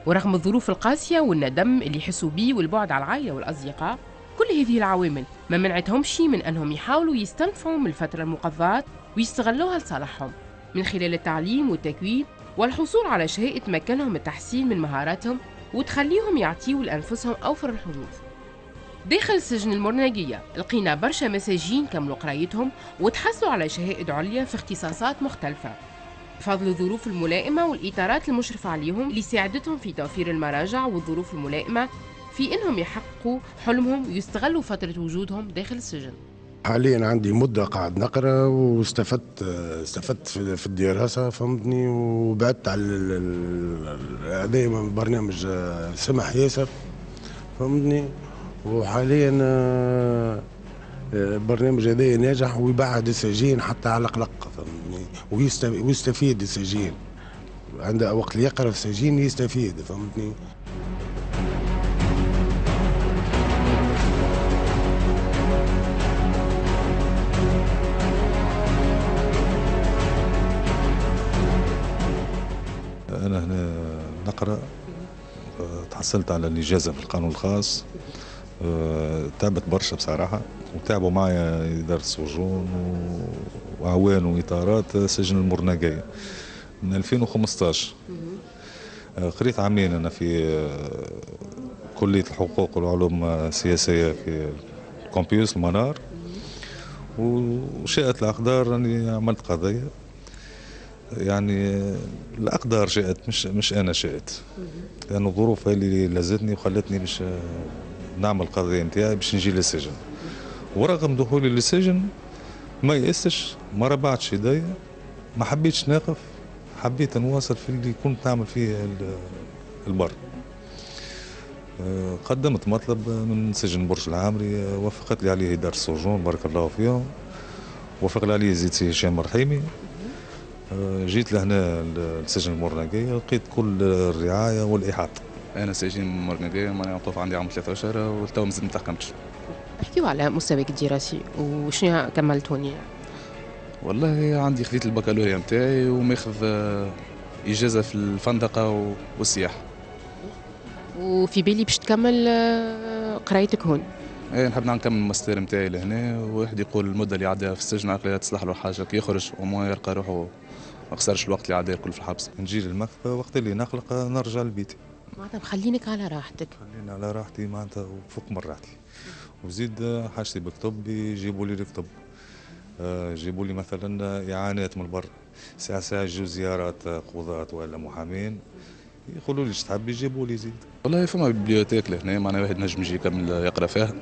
ورغم الظروف القاسية والندم اللي يحسوا بيه والبعد على العائلة والأصدقاء كل هذه العوامل ما منعتهمش من أنهم يحاولوا يستنفعوا من الفترة المقضاة ويستغلوها لصالحهم من خلال التعليم والتكوين والحصول على شهاده تمكنهم التحسين من مهاراتهم وتخليهم يعطيوا لانفسهم اوفر الحظوظ داخل سجن المرناجية لقينا برشا مساجين كملوا قرايتهم وتحصلوا على شهائد عليا في اختصاصات مختلفة بفضل الظروف الملائمة والإطارات المشرفة عليهم اللي ساعدتهم في توفير المراجع والظروف الملائمة في إنهم يحققوا حلمهم ويستغلوا فترة وجودهم داخل السجن حاليا عندي مدة قاعد نقرا واستفدت استفدت في الدراسة فهمتني وبعدت على هذايا برنامج سمح ياسر فهمتني وحاليا البرنامج هذايا ناجح ويبعد السجين حتى على القلق فهمتني ويستفيد السجين عنده وقت اللي يقرا السجين يستفيد فهمتني حصلت على الإجازة في القانون الخاص آه، تعبت برشا بصراحة وتعبوا معايا إدارة السجون وأعوان وإطارات سجن المرناقية من 2015 آه، قريت عامين أنا في آه، كلية الحقوق والعلوم السياسية في كومبيوس المنار وشاءت الأقدار أني عملت قضية يعني الاقدار شئت مش مش انا شئت لانه يعني الظروف هي اللي لزتني وخلتني باش نعمل القضيه نتاعي باش نجي للسجن ورغم دخولي للسجن ما يأستش ما ربعتش يديا ما حبيتش نقف حبيت نواصل في اللي كنت نعمل فيه البر آه، قدمت مطلب من سجن برج العامري آه، وافقت لي عليه دار السجون بارك الله فيهم وافق لي عليه زيد سي هشام الرحيمي آه، جيت لهنا لسجن المرنقية لقيت كل الرعاية والإحاطة أنا سجين المرنقية معناها متوفى عندي عام ثلاثة أشهر مازلت ما تحكمتش احكيو على مستواك الدراسي وشنو كملتوني والله عندي خديت البكالوريا نتاعي وماخذ آه، إجازة في الفندقة والسياحة وفي بالي باش تكمل آه، قرايتك هون ايه نحب نكمل الماستير نتاعي لهنا واحد يقول المده اللي عدا في السجن عقلية تصلح له حاجه كي يخرج وما يلقى روحه ما خسرش الوقت اللي عادي كل في الحبس نجي للمكتبة وقت اللي نقلق نرجع لبيتي معناتها مخلينك على راحتك خليني على راحتي معناتها وفوق مراتي وزيد حاجتي بكتب يجيبوا لي الكتب آه، جيبوا لي مثلا اعانات من برا ساعة ساعة يجيو زيارات آه، قضاة ولا محامين يقولوا لي اش تحب يجيبوا لي زيد والله فما بيبليوتيك لهنا معناها واحد نجم يجي يكمل يقرا فيها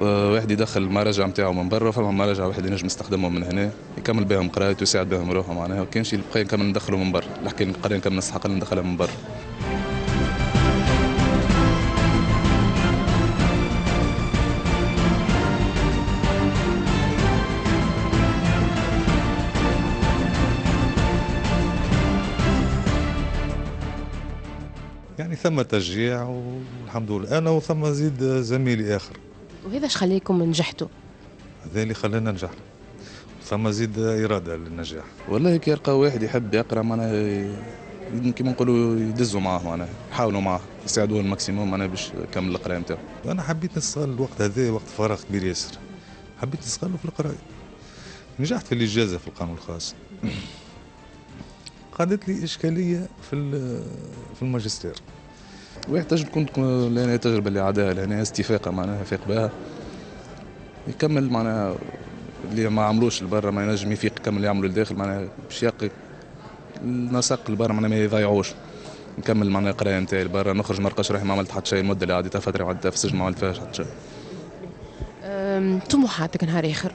آه، واحد يدخل المراجع نتاعو من برا فما مراجع واحد ينجم يستخدمهم من هنا يكمل بهم قرايته ويساعد بهم روحه معناها وكان شي يبقى نكمل ندخله من برا الحكايه القريه نكمل نستحق ندخلها من برا يعني ثم تشجيع والحمد لله انا وثم زيد زميلي اخر وهذا اش خليكم نجحتوا هذا اللي خلانا ننجح فما زيد اراده للنجاح والله كي يلقى واحد يحب يقرا معناها كيما نقولوا يدزوا معاه معناها يحاولوا معاه يساعدوه الماكسيموم معناها باش يكمل القرايه نتاعو انا حبيت نستغل الوقت هذا وقت فراغ كبير ياسر حبيت نستغله في القرايه نجحت في الاجازه في القانون الخاص قعدت لي اشكاليه في في الماجستير ويحتاج تكون كنت تجربه التجربه اللي عداها لهنا استفاقه معناها فاق بها يكمل معناها اللي ما عملوش لبرا ما ينجم يفيق يكمل يعملوا لداخل معناها باش يقي النسق لبرا معناها ما يضيعوش نكمل معناها القرايه نتاعي لبرا نخرج ما نلقاش روحي ما عملت حتى شيء المده اللي عديتها فتره وعديتها في السجن ما عملت فيهاش حتى شيء. طموحاتك نهار اخر؟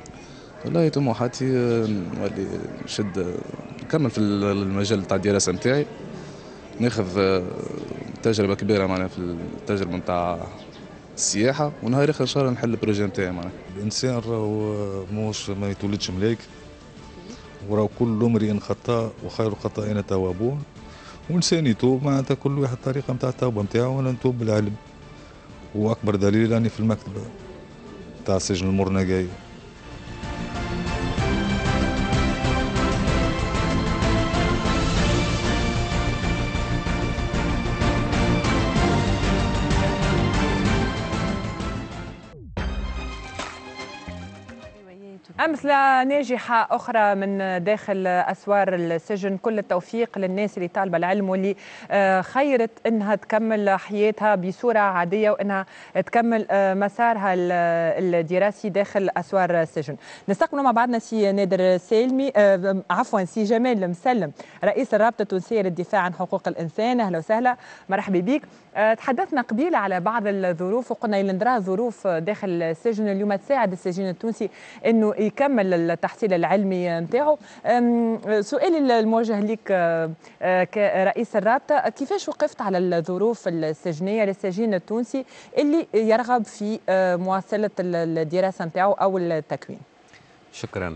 والله طموحاتي نولي نشد نكمل في المجال تاع الدراسه نتاعي ناخذ تجربه كبيره معنا في التجربه نتاع السياحه ونهار اخر ان شاء الله نحل البروجي نتاعي معنا الانسان راهو موش ما يتولدش ملايك وراهو كل امرئ خطاء وخير الخطائين توابون والانسان يتوب معناتها كل واحد طريقه نتاع التوبه نتاعو وانا نتوب بالعلم واكبر دليل راني في المكتبه تاع سجن المرنقايه مثل ناجحة أخرى من داخل أسوار السجن كل التوفيق للناس اللي طالبة العلم واللي آه، خيرت أنها تكمل حياتها بصورة عادية وأنها تكمل آه، مسارها الدراسي داخل أسوار السجن نستقبل مع بعضنا سي نادر سالمي آه، عفوا سي جمال مسلم رئيس الرابطة التونسية للدفاع عن حقوق الإنسان أهلا وسهلا مرحبا بك آه، تحدثنا قبيل على بعض الظروف وقلنا اللي نراها ظروف داخل السجن اليوم تساعد السجين التونسي انه يكمل التحصيل العلمي نتاعو سؤالي الموجه لك آه، آه، كرئيس الرابطه كيفاش وقفت على الظروف السجنيه للسجين التونسي اللي يرغب في مواصله الدراسه نتاعو او التكوين شكرا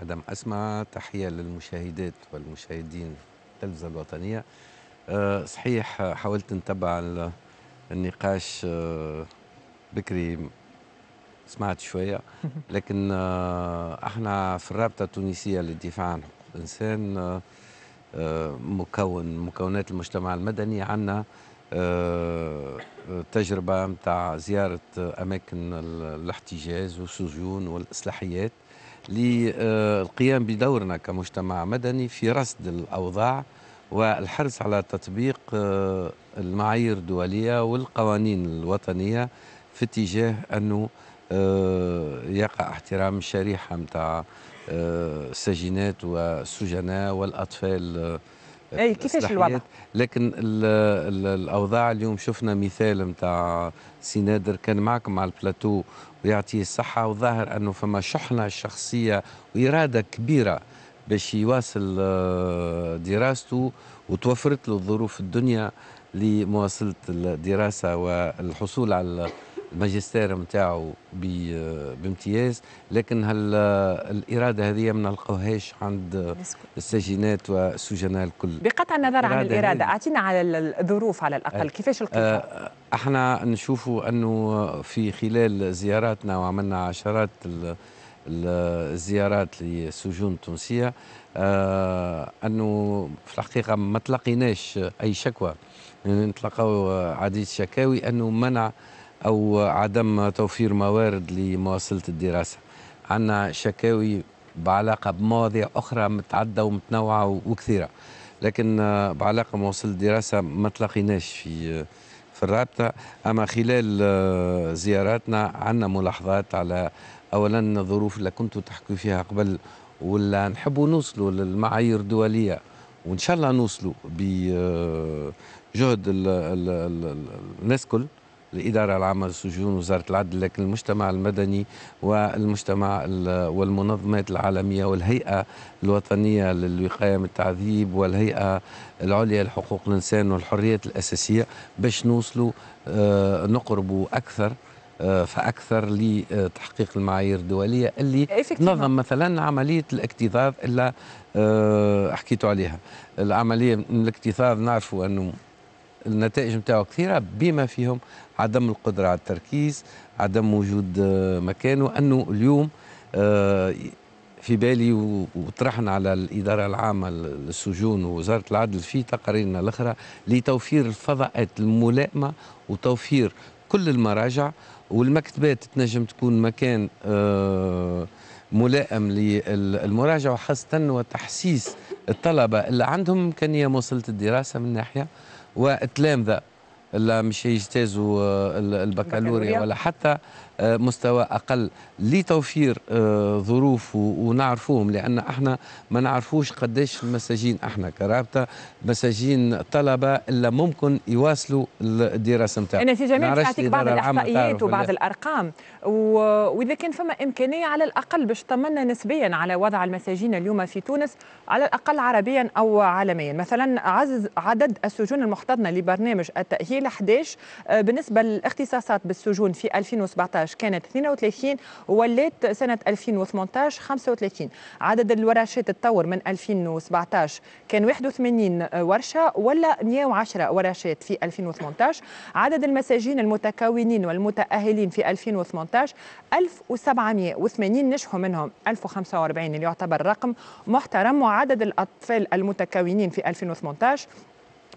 مدام اسمع تحيه للمشاهدات والمشاهدين التلفزه الوطنيه آه، صحيح آه، حاولت نتبع النقاش آه، بكري سمعت شوية لكن احنا في الرابطة التونسية للدفاع عن حقوق الإنسان مكون مكونات المجتمع المدني عندنا تجربة متاع زيارة أماكن الاحتجاز والسجون والإصلاحيات للقيام بدورنا كمجتمع مدني في رصد الأوضاع والحرص على تطبيق آه، المعايير الدولية والقوانين الوطنية في اتجاه أنه آه، يقع احترام الشريحة متاع السجينات آه، والسجناء والأطفال اي كيفاش الوضع؟ لكن الـ الـ الاوضاع اليوم شفنا مثال نتاع سينادر كان معكم على البلاتو ويعطيه الصحه وظاهر انه فما شحنه شخصيه واراده كبيره باش يواصل آه، دراسته وتوفرت له الظروف الدنيا لمواصلة الدراسة والحصول على الماجستير نتاعو آه، بامتياز لكن هل آه، الاراده هذه ما نلقاوهاش عند السجينات والسجناء الكل بقطع النظر عن الاراده اعطينا على الظروف على الاقل كيفاش لقيتها آه احنا نشوفوا انه في خلال زياراتنا وعملنا عشرات الزيارات للسجون التونسيه آه، انه في الحقيقه ما تلقيناش اي شكوى نتلقاو عديد الشكاوي انه منع او عدم توفير موارد لمواصله الدراسه عندنا شكاوي بعلاقه بمواضيع اخرى متعدده ومتنوعه وكثيره لكن آه، بعلاقه بمواصله الدراسه ما تلقيناش في في الرابطه اما خلال آه، زياراتنا عندنا ملاحظات على اولا الظروف اللي كنتوا تحكوا فيها قبل ولا نحبوا نوصلوا للمعايير الدوليه وان شاء الله نوصلوا بجهد الناس كل الإدارة العامة للسجون وزارة العدل لكن المجتمع المدني والمجتمع والمنظمات العالمية والهيئة الوطنية للوقاية من التعذيب والهيئة العليا لحقوق الإنسان والحريات الأساسية باش نوصلوا آه، نقربوا أكثر آه، فاكثر لتحقيق المعايير الدوليه اللي نظم مثلا عمليه الاكتظاظ اللي آه، حكيتوا عليها العمليه من الاكتظاظ نعرفوا انه النتائج نتاعو كثيره بما فيهم عدم القدره على التركيز عدم وجود آه، مكان وانه اليوم في بالي وطرحنا على الإدارة العامة للسجون ووزارة العدل في تقاريرنا الأخرى لتوفير الفضاءات الملائمة وتوفير كل المراجع والمكتبات تنجم تكون مكان آه، ملائم للمراجعة وخاصة وتحسيس الطلبة اللي عندهم إمكانية مواصلة الدراسة من ناحية والتلامذة اللي مش يجتازوا آه، البكالوريا ولا حتى مستوى اقل لتوفير آه، ظروف ونعرفوهم لان احنا ما نعرفوش قداش المساجين احنا كرابطه مساجين طلبه الا ممكن يواصلوا الدراسه نتاعهم انا سي جميل تعطيك بعض الاحصائيات وبعض الارقام واذا كان فما امكانيه على الاقل باش تطمنا نسبيا على وضع المساجين اليوم في تونس على الاقل عربيا او عالميا مثلا عزز عدد السجون المحتضنه لبرنامج التاهيل 11 آه، بالنسبه للاختصاصات بالسجون في 2017 2014 كانت 32 ولات سنة 2018 35 عدد الورشات تطور من 2017 كان 81 ورشة ولا 110 ورشات في 2018 عدد المساجين المتكونين والمتأهلين في 2018 1780 نجحوا منهم 1045 اللي يعتبر رقم محترم وعدد الأطفال المتكونين في 2018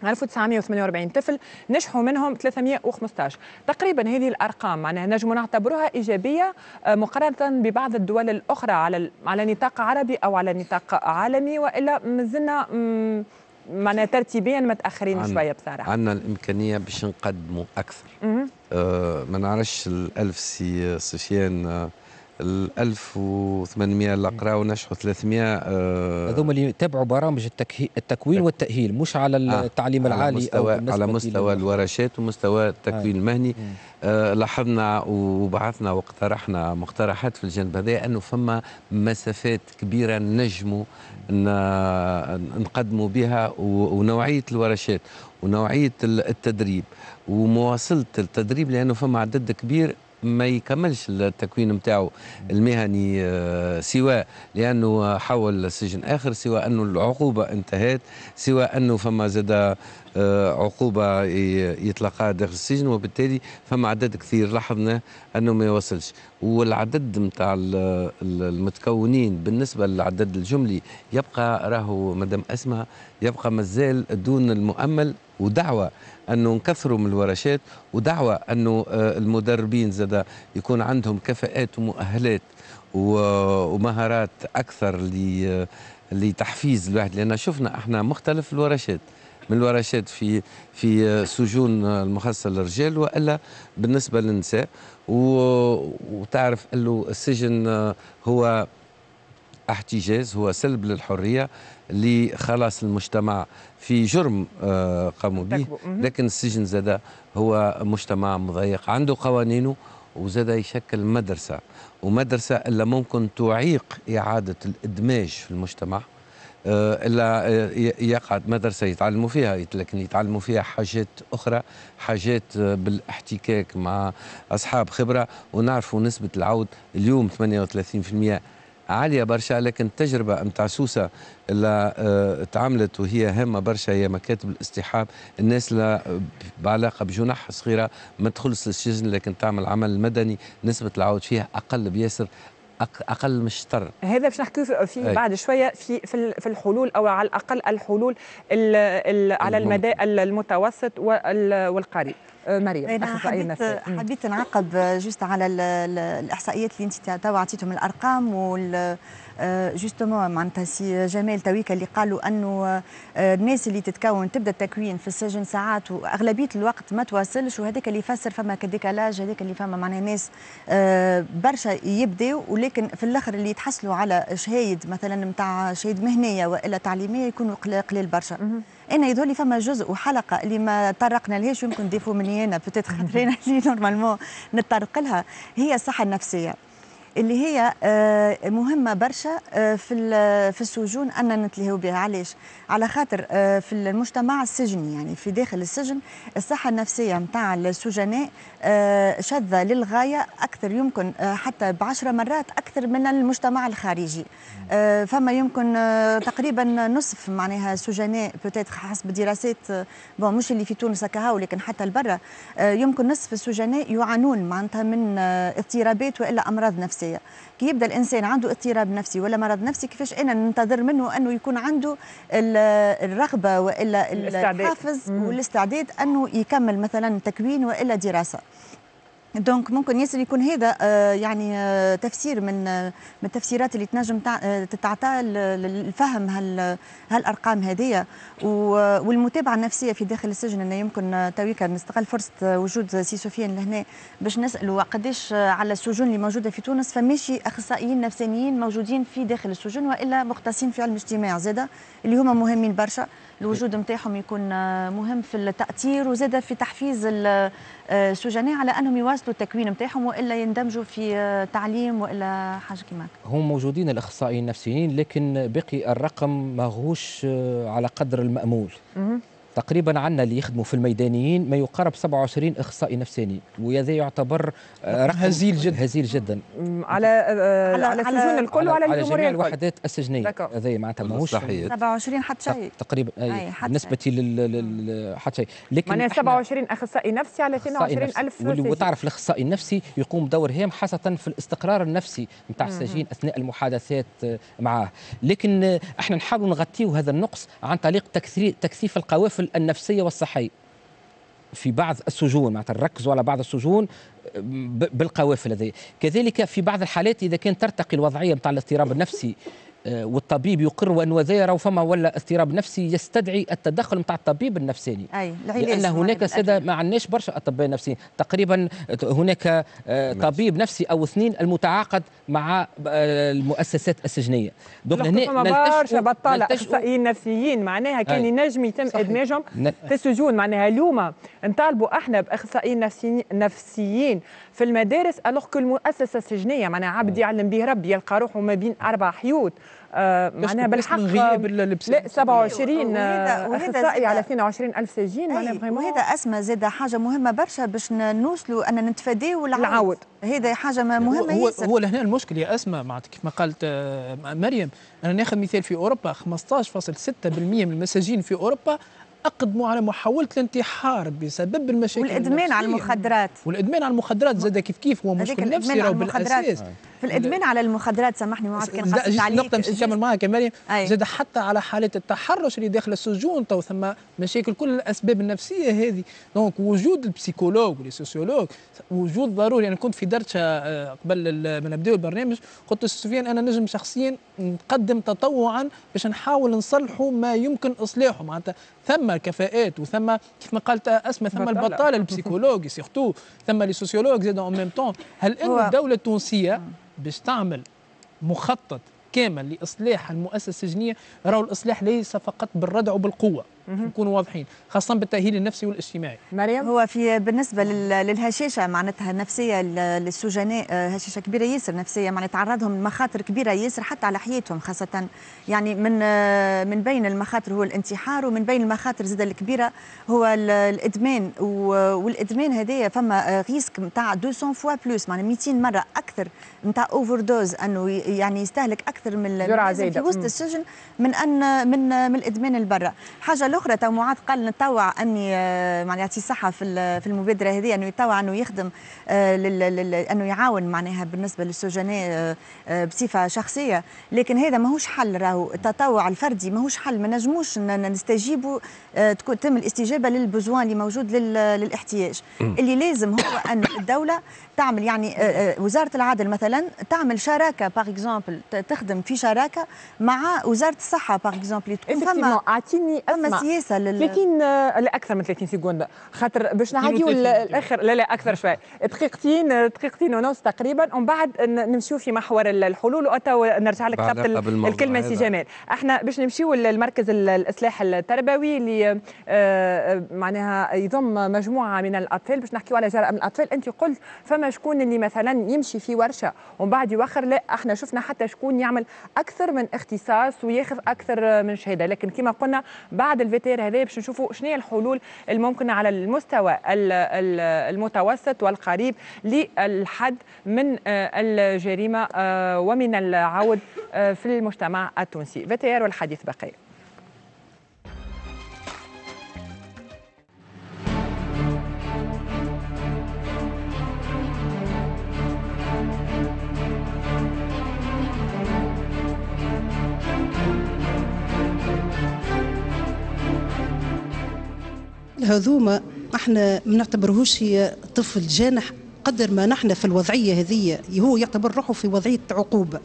1948 طفل نجحوا منهم 315 تقريبا هذه الارقام معناها نجم نعتبروها ايجابيه آه، مقارنه ببعض الدول الاخرى على على نطاق عربي او على نطاق عالمي والا مازلنا معناها ترتيبيا متاخرين شويه بصراحه عندنا الامكانيه باش نقدموا اكثر آه ما نعرفش الالف سي سفيان آه ال 1800 اللي قراو نجحوا 300 آه، هذوما اللي تابعوا برامج التكوين والتاهيل مش على آه، التعليم آه. العالي على مستوى, أو على مستوى الورشات ومستوى التكوين آه. المهني آه لاحظنا وبعثنا واقترحنا مقترحات في الجانب هذا انه فما مسافات كبيره نجموا نقدموا بها ونوعيه الورشات ونوعيه التدريب ومواصله التدريب لانه فما عدد كبير ما يكملش التكوين نتاعو المهني آه، سواء لانه حول لسجن اخر سواء انه العقوبه انتهت سواء انه فما زاد آه، عقوبه يطلقها داخل السجن وبالتالي فما عدد كثير لاحظنا انه ما يوصلش والعدد نتاع المتكونين بالنسبه للعدد الجملي يبقى راهو مدام اسماء يبقى مازال دون المؤمل ودعوه انه نكثروا من الورشات ودعوه انه آه، المدربين زاد يكون عندهم كفاءات ومؤهلات ومهارات اكثر آه، لتحفيز الواحد لان شفنا احنا مختلف الورشات من الورشات في في آه، سجون المخصصه للرجال والا بالنسبه للنساء وتعرف انه السجن هو احتجاز هو سلب للحريه لخلاص المجتمع في جرم آه، قاموا به لكن السجن زاد هو مجتمع مضيق عنده قوانينه وزاد يشكل مدرسة ومدرسة إلا ممكن تعيق إعادة الإدماج في المجتمع آه، إلا آه، يقعد مدرسة يتعلموا فيها لكن يتعلموا فيها حاجات أخرى حاجات بالاحتكاك مع أصحاب خبرة ونعرفوا نسبة العود اليوم 38% عاليه برشا لكن التجربه نتاع سوسه اللي آه، تعملت وهي هامه برشا هي مكاتب الاصطحاب الناس اللي بعلاقه بجنح صغيره ما تخلص للسجن لكن تعمل عمل مدني نسبه العود فيها اقل بياسر اقل من الشطر هذا باش نحكيو فيه بعد شويه في في الحلول او على الاقل الحلول الـ الـ على المدى المتوسط والقريب أه، مريم انا حبيت حبيت نعقب جوست على الاحصائيات اللي انت تو عطيتهم الارقام وال آه، جوستومون معناتها سي جمال تويكا اللي قالوا انه آه، الناس اللي تتكون تبدا التكوين في السجن ساعات واغلبيه الوقت ما تواصلش وهذاك اللي يفسر فما كديكالاج هذاك اللي فما معناها ناس آه، برشا يبداو ولكن في الاخر اللي يتحصلوا على شهايد مثلا نتاع شهايد مهنيه والا تعليميه يكونوا قليل برشا انا يظهر لي فما جزء وحلقه اللي ما طرقنا لهاش يمكن ديفو مني انا بتيت خاطر انا اللي نورمالمون نتطرق لها هي الصحه النفسيه اللي هي آه، مهمه برشا آه، في في السجون اننا نتلهوا بها علاش على خاطر آه، في المجتمع السجني يعني في داخل السجن الصحة النفسية متاع السجناء آه، شاذة للغاية أكثر يمكن آه، حتى بعشرة مرات أكثر من المجتمع الخارجي فما يمكن تقريبا نصف معناها سجناء بتات حسب دراسات بون مش اللي في تونس هكا لكن حتى لبرا يمكن نصف السجناء يعانون معناتها من اضطرابات والا امراض نفسيه كي يبدا الانسان عنده اضطراب نفسي ولا مرض نفسي كيفاش انا ننتظر منه انه يكون عنده الرغبه والا الحافز والاستعداد انه يكمل مثلا تكوين والا دراسه دونك ممكن ياسر يكون هذا آه، يعني آه، تفسير من آه، من التفسيرات اللي تنجم تتعطى للفهم هالارقام هذيا والمتابعه النفسيه في داخل السجن انه يمكن تويكا نستغل فرصه وجود سي سفيان لهنا باش نسالوا قداش على السجون اللي موجوده في تونس فماشي اخصائيين نفسانيين موجودين في داخل السجون والا مختصين في علم الاجتماع زاده اللي هما مهمين برشا الوجود نتاعهم يكون آه، مهم في التاثير وزاد في تحفيز آه، السجناء على انهم يواصلوا التكوين نتاعهم والا يندمجوا في آه، تعليم والا حاجه كيما هم موجودين الاخصائيين النفسيين لكن بقي الرقم ماهوش على قدر المامول تقريبا عندنا اللي يخدموا في الميدانيين ما يقارب 27 اخصائي نفساني وهذا يعتبر آه، رقم هزيل جدا هزيل جدا آه، على على على السجون الكل وعلى الجمهوريه جميع الوحدات السجنيه هذا معناتها ماهوش 27 حتى شيء تقريبا أي حتى بالنسبه لل حتى شيء لكن معناها 27 اخصائي نفسي على 22000 وتعرف الاخصائي النفسي يقوم دور هام خاصه في الاستقرار النفسي نتاع السجين اثناء المحادثات آه، معاه لكن احنا نحاولوا نغطيو هذا النقص عن طريق تكثيف القوافل النفسيه والصحيه في بعض السجون معناتها ركزوا على بعض السجون بالقوافل هذه كذلك في بعض الحالات اذا كان ترتقي الوضعيه نتاع الاضطراب النفسي آه، والطبيب يقر وان وزيره فما ولا اضطراب نفسي يستدعي التدخل نتاع الطبيب النفساني أي لان هناك ساده ما عندناش برشا اطباء نفسيين تقريبا هناك آه، طبيب نفسي او اثنين المتعاقد مع آه، المؤسسات السجنيه دونك هنا برشا بطاله اخصائيين نفسيين معناها كان ينجم يتم ادماجهم في السجون معناها اليوم نطالبوا احنا باخصائيين نفسيين في المدارس الوغ كو المؤسسه السجنيه معناها عبد يعلم به ربي يلقى روحه ما بين اربع حيوط آه، معناها بالحق من غياب اللبس لا 27 أيوة، آه، اخصائي على 22 الف سجين أيوة، معناها فريمون وهذا اسمى زاد حاجه مهمه برشا باش نوصلوا ان نتفاداو العود هذا حاجه مهمه هو ياسر هو لهنا المشكل يا اسمى معناتها كيف ما قالت آه، مريم انا ناخذ مثال في اوروبا 15.6% من المساجين في اوروبا اقدموا على محاوله الانتحار بسبب المشاكل والادمان على المخدرات والادمان على المخدرات زاد كيف كيف هو مشكل نفسي راهو بالاساس في آه. الادمان على المخدرات سامحني ما كان قصدي عليك نقطه مش نكمل معاك يا مريم زاد حتى على حالات التحرش اللي داخل السجون تو ثم مشاكل كل الاسباب النفسيه هذه دونك وجود البسيكولوج والسوسيولوج وجود ضروري انا يعني كنت في درجه آه، قبل ما نبداو البرنامج قلت لسفيان انا نجم شخصيا نقدم تطوعا باش نحاول نصلحوا ما يمكن اصلاحه معناتها ثم كفاءات وثم كيف ما قالت اسماء ثم البطاله البسيكولوجي سيرتو ثم لي سوسيولوج زاد اون ميم طون هل ان الدوله التونسيه باش تعمل مخطط كامل لاصلاح المؤسسه السجنيه راهو الاصلاح ليس فقط بالردع وبالقوه نكونوا واضحين خاصه بالتاهيل النفسي والاجتماعي مريم هو في بالنسبه للهشاشه معناتها النفسيه للسجناء آه، هشاشه كبيره ياسر نفسيه معناتها تعرضهم لمخاطر كبيره ياسر حتى على حياتهم خاصه يعني من آه، من بين المخاطر هو الانتحار ومن بين المخاطر زاد الكبيره هو الادمان والادمان هذايا فما ريسك نتاع 200 فوا بلوس معناتها 200 مره اكثر نتاع اوفر دوز انه يعني يستهلك اكثر من جرعه زايده في وسط السجن من ان من من الادمان البرا حاجه الاخرى تو معاذ قال نتوع اني آه، معناها يعطي الصحه في في المبادره هذه انه يتوع انه يخدم آه، انه يعاون معناها بالنسبه للسجناء آه، بصفه شخصيه لكن هذا ماهوش حل راهو التطوع الفردي ماهوش حل ما نجموش نستجيبوا تكون تم الاستجابه للبزوان اللي موجود للاحتياج اللي لازم هو ان الدوله تعمل يعني آه، آه، وزاره العدل مثلا تعمل شراكه باغ اكزومبل تخدم في شراكه مع وزاره الصحه باغ اكزومبل تكون فما اعطيني فما سياسه لل 30 آه، اكثر من 30 سكوند خاطر باش نعديو الاخر لا لا اكثر شويه دقيقتين دقيقتين ونص تقريبا ومن بعد نمشيو في محور الحلول ونرجع لك طبط الكلمه سي جمال احنا باش نمشيو للمركز الاصلاح التربوي اللي معناها يضم مجموعه من الاطفال باش نحكيو على جرائم الاطفال انت قلت فما شكون اللي مثلا يمشي في ورشه ومن بعد يوخر لا احنا شفنا حتى شكون يعمل اكثر من اختصاص وياخذ اكثر من شهاده لكن كما قلنا بعد الفيتير هذا باش نشوفوا شنو هي الحلول الممكنه على المستوى المتوسط والقريب للحد من آه، الجريمه آه، ومن العود آه، في المجتمع التونسي فيتير والحديث بقيه الهذومة احنا ما نعتبرهوش هي طفل جانح قدر ما نحن في الوضعيه هذه هو يعتبر روحه في وضعيه عقوبه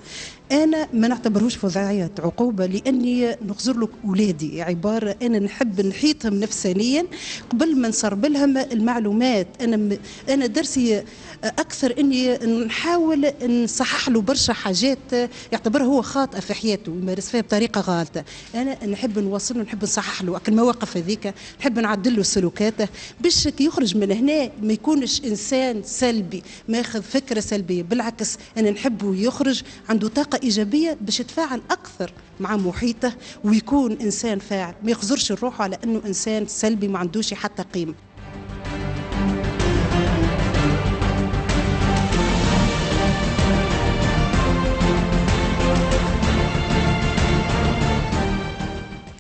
انا ما نعتبرهوش فظاعيات عقوبه لاني نخزر لك اولادي عباره انا نحب نحيطهم نفسانيا قبل ما نصرب لهم المعلومات انا م... انا درسي اكثر اني نحاول نصحح له برشا حاجات يعتبرها هو خاطئه في حياته يمارس فيها بطريقه غلطه انا نحب نوصل له نحب نصحح له المواقف هذيك نحب نعدل له سلوكاته باش يخرج من هنا ما يكونش انسان سلبي ماخذ فكره سلبيه بالعكس انا نحبه يخرج عنده طاقه ايجابيه باش يتفاعل اكثر مع محيطه ويكون انسان فاعل ما يخزرش روحه على انه انسان سلبي ما عندوش حتى قيمه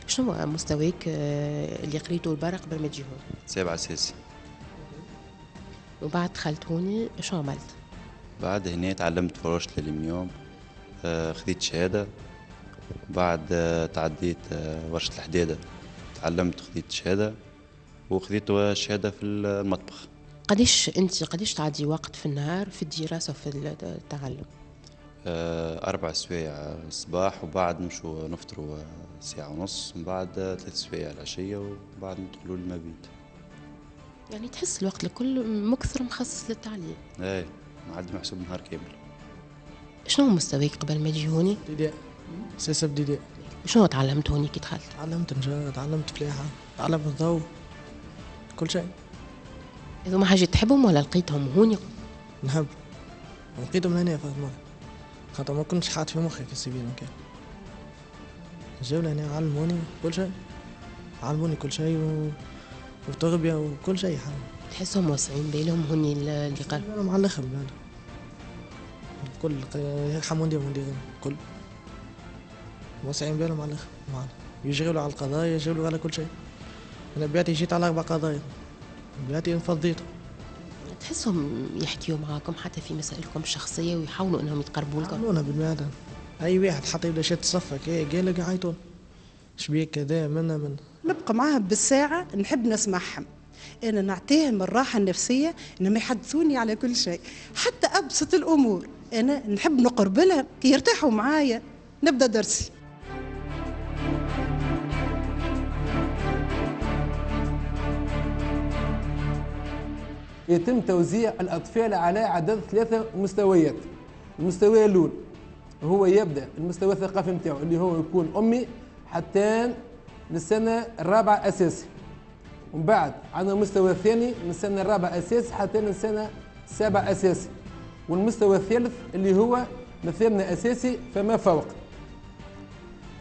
شنو مستواك آه، اللي قريته البارح قبل ما تجي هون؟ سابع اساسي وبعد دخلت هوني شنو عملت؟ بعد هنا تعلمت فراشة الالمنيوم آه، خذيت شهادة بعد آه، تعديت آه، ورشة الحدادة تعلمت خذيت شهادة وخذيت شهادة في المطبخ قديش أنت قديش تعدي وقت في النهار في الدراسة وفي التعلم؟ أربع سوايع الصباح وبعد نمشوا نفطروا ساعة ونص من بعد ثلاث سوايع العشية وبعد ندخلوا المبيت يعني تحس الوقت الكل مكثر مخصص للتعليم ايه ما عاد محسوب نهار كامل شنو مستواك قبل ما تجي هوني؟ ابتداء اساس ابتداء شنو تعلمت هوني كي دخلت؟ تعلمت نجارة تعلمت فلاحة تعلمت الضوء كل شيء هذوما حاجة تحبهم ولا لقيتهم هوني؟ نحب لقيتهم هنا فاطمة خاطر ما كنتش حاط في مخي في السبيل كان جاو لهنا علموني كل شيء علموني كل شيء و... وتغبية وكل شيء حاجة تحسهم واسعين بالهم هوني اللي قال مع الاخر كل يلحم وندي وندي كل واسعين بالهم على معنا يشغلوا على القضايا يشغلوا على كل شيء انا بياتي جيت على اربع قضايا بياتي انفضيتهم تحسهم يحكيوا معاكم حتى في مسائلكم الشخصيه ويحاولوا انهم يتقربوا لكم يعملونا بالمعدن اي واحد حتى يبدا شد صفك ايه لك عيطون شبيك كذا منا منا نبقى معاهم بالساعه نحب نسمعهم انا نعطيهم الراحه النفسيه انهم يحدثوني على كل شيء حتى ابسط الامور انا نحب نقرب لها كي يرتاحوا معايا نبدا درسي يتم توزيع الأطفال على عدد ثلاثة مستويات المستوى الأول هو يبدأ المستوى الثقافي نتاعو اللي هو يكون أمي حتى للسنة الرابعة أساسي ومن بعد عندنا المستوى الثاني من السنة الرابعة أساسي حتى للسنة السابعة أساسي والمستوى الثالث اللي هو مثالنا أساسي فما فوق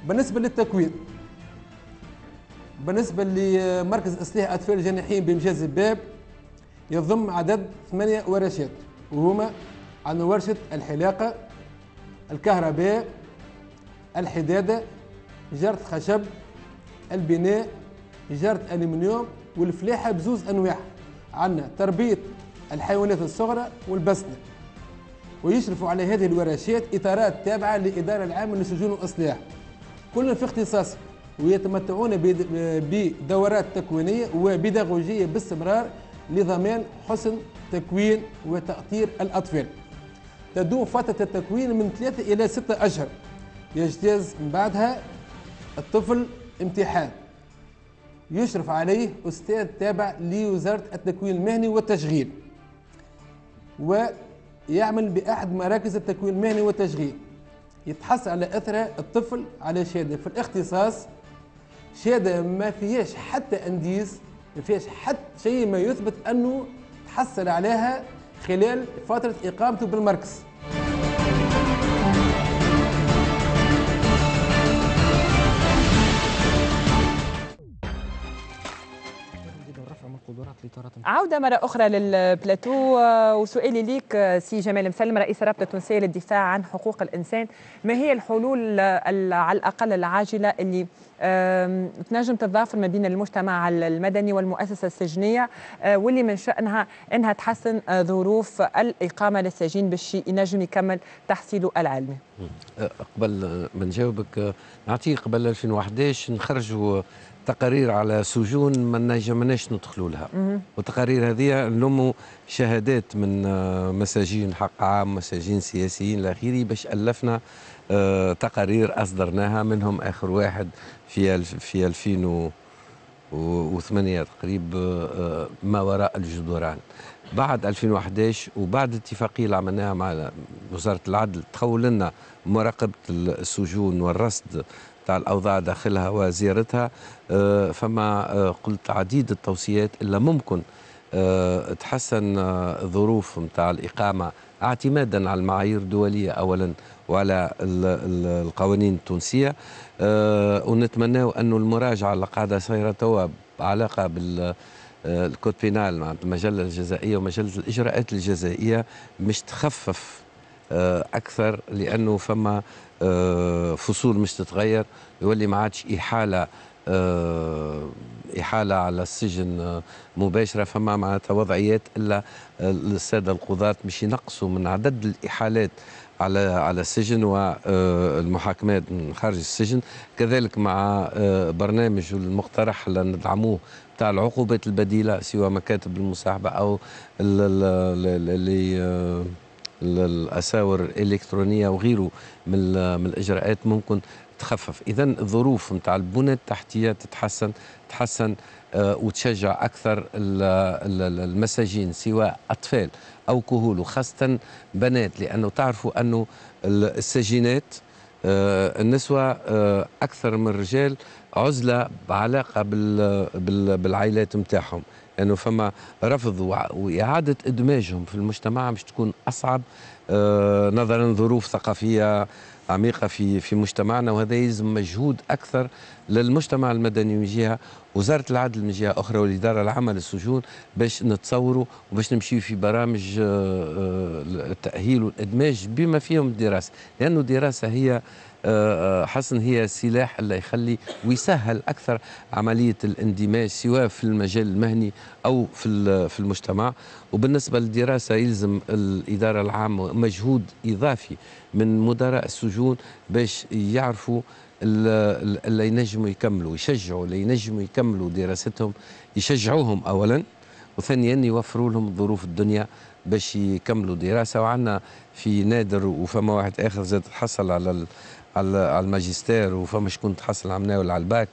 بالنسبة للتكوين بالنسبة لمركز إصلاح أطفال الجناحين بمجاز الباب يضم عدد ثمانية ورشات وهما عن ورشة الحلاقة الكهرباء الحدادة جارة خشب البناء جارة ألمنيوم والفلاحة بزوز أنواع عندنا تربية الحيوانات الصغرى والبسنة ويشرف على هذه الورشات إطارات تابعة للإدارة العامة للسجون والإصلاح كل في اختصاصه ويتمتعون بدورات تكوينية وبيداغوجية باستمرار لضمان حسن تكوين وتأطير الأطفال تدوم فترة التكوين من ثلاثة إلى ستة أشهر يجتاز من بعدها الطفل امتحان يشرف عليه أستاذ تابع لوزارة التكوين المهني والتشغيل و يعمل بأحد مراكز التكوين المهني والتشغيل يتحصل على أثر الطفل على شهادة في الاختصاص شهادة ما فيهاش حتى أنديس ما فيهاش حتى شيء ما يثبت أنه تحصل عليها خلال فترة إقامته بالمركز عودة مرة أخرى للبلاتو وسؤالي ليك سي جمال مسلم رئيس رابطة تونسية للدفاع عن حقوق الإنسان ما هي الحلول على الأقل العاجلة اللي تنجم تتضافر ما بين المجتمع المدني والمؤسسة السجنية آه، واللي من شأنها أنها تحسن آه، ظروف الإقامة للسجين باش ينجم يكمل تحصيله العلمي أه، قبل ما نجاوبك نعطيه قبل 2011 نخرجوا تقارير على سجون ما نجمناش ندخلوا لها والتقارير هذه نلموا شهادات من آه، مساجين حق عام مساجين سياسيين الى اخره باش الفنا آه، تقارير اصدرناها منهم اخر واحد في في 2008 تقريب آه، ما وراء الجدران بعد 2011 وبعد اتفاقيه اللي عملناها مع وزاره العدل تخول لنا مراقبه السجون والرصد تاع الاوضاع داخلها وزيارتها آه، فما آه، قلت عديد التوصيات اللي ممكن آه، تحسن ظروف نتاع الاقامه اعتمادا على المعايير الدوليه اولا وعلى القوانين التونسيه ونتمناو انه المراجعه اللي قاعده صايره توا علاقه بال الكود بينال المجله الجزائيه ومجله الاجراءات الجزائيه مش تخفف اكثر لانه فما آه، فصول مش تتغير يولي ما عادش احاله آه، إحالة على السجن آه، مباشرة فما معناتها وضعيات إلا السادة القضاة مش ينقصوا من عدد الإحالات على على السجن والمحاكمات من خارج السجن كذلك مع برنامج المقترح اللي ندعموه تاع العقوبات البديلة سواء مكاتب المصاحبة أو اللي الاساور الالكترونيه وغيره من من الاجراءات ممكن تخفف اذا الظروف نتاع البنى التحتيه تتحسن تحسن آه، وتشجع اكثر المساجين سواء اطفال او كهول وخاصه بنات لانه تعرفوا انه السجينات آه، النسوة آه، أكثر من الرجال عزلة بعلاقة بالعائلات متاعهم انه فما رفض واعاده ادماجهم في المجتمع باش تكون اصعب آه، نظرا لظروف ثقافيه عميقه في في مجتمعنا وهذا يلزم مجهود اكثر للمجتمع المدني من جهه وزاره العدل من جهه اخرى والاداره العامه للسجون باش نتصوروا وباش نمشيو في برامج آه، آه، التاهيل والادماج بما فيهم الدراسه لانه الدراسه هي آه، آه، حسن هي سلاح اللي يخلي ويسهل اكثر عمليه الاندماج سواء في المجال المهني او في في المجتمع وبالنسبه للدراسه يلزم الاداره العامه مجهود اضافي من مدراء السجون باش يعرفوا اللي ينجموا يكملوا يشجعوا اللي ينجموا يكملوا دراستهم يشجعوهم اولا وثانيا يوفروا لهم ظروف الدنيا باش يكملوا دراسه وعندنا في نادر وفما واحد اخر زاد حصل على على على الماجستير وفما شكون تحصل على ولا على الباك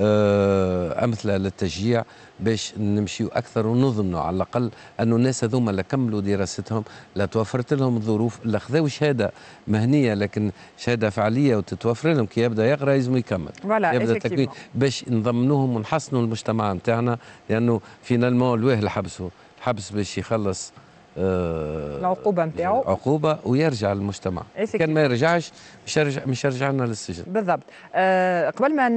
آه، امثله للتشجيع باش نمشيو اكثر ونضمنوا على الاقل انه الناس هذوما اللي كملوا دراستهم لا توفرت لهم الظروف لا خذوا شهاده مهنيه لكن شهاده فعليه وتتوفر لهم كي يبدا يقرا لازم يكمل يبدا تكوين باش نضمنوهم ونحسنوا المجتمع نتاعنا لانه فينالمون الواهل الحبس الحبس باش يخلص آه، العقوبه نتاعو عقوبه ويرجع للمجتمع كان ما يرجعش مش رجع مش رجعنا للسجن بالضبط أه قبل ما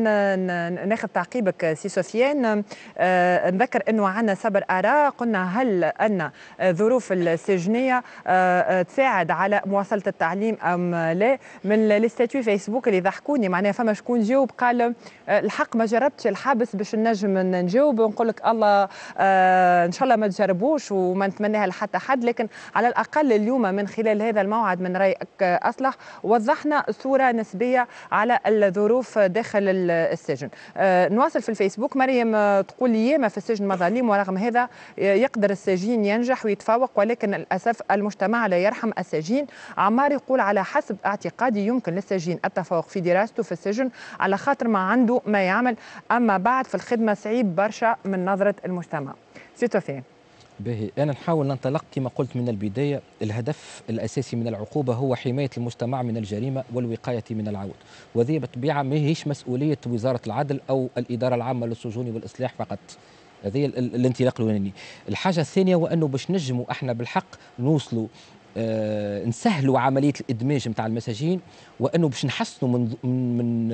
ناخذ تعقيبك سي سفيان أه نذكر انه عندنا سبع اراء قلنا هل ان الظروف السجنيه آه،, أه تساعد على مواصله التعليم ام لا من الاستاتيو فيسبوك اللي ضحكوني معناها فما شكون جاوب قال آه، الحق ما جربتش الحبس باش نجم نجاوب ونقول لك الله آه، ان شاء الله ما تجربوش وما نتمناها لحتى حد لكن على الاقل اليوم من خلال هذا الموعد من رايك اصلح وضحنا صورة نسبية على الظروف داخل السجن آه، نواصل في الفيسبوك مريم آه، تقول لي ما في السجن مظالم ورغم هذا آه، يقدر السجين ينجح ويتفوق ولكن للأسف المجتمع لا يرحم السجين عمار يقول على حسب اعتقادي يمكن للسجين التفوق في دراسته في السجن على خاطر ما عنده ما يعمل أما بعد في الخدمة صعيب برشا من نظرة المجتمع سي به أنا نحاول ننطلق كما قلت من البداية الهدف الأساسي من العقوبة هو حماية المجتمع من الجريمة والوقاية من العود وهذه بالطبيعة ماهيش مسؤولية وزارة العدل أو الإدارة العامة للسجون والإصلاح فقط هذه الانطلاق الاولاني الحاجه الثانيه هو انه باش نجموا احنا بالحق نوصلوا آه نسهلوا عمليه الادماج نتاع المساجين وانه باش نحسنوا من من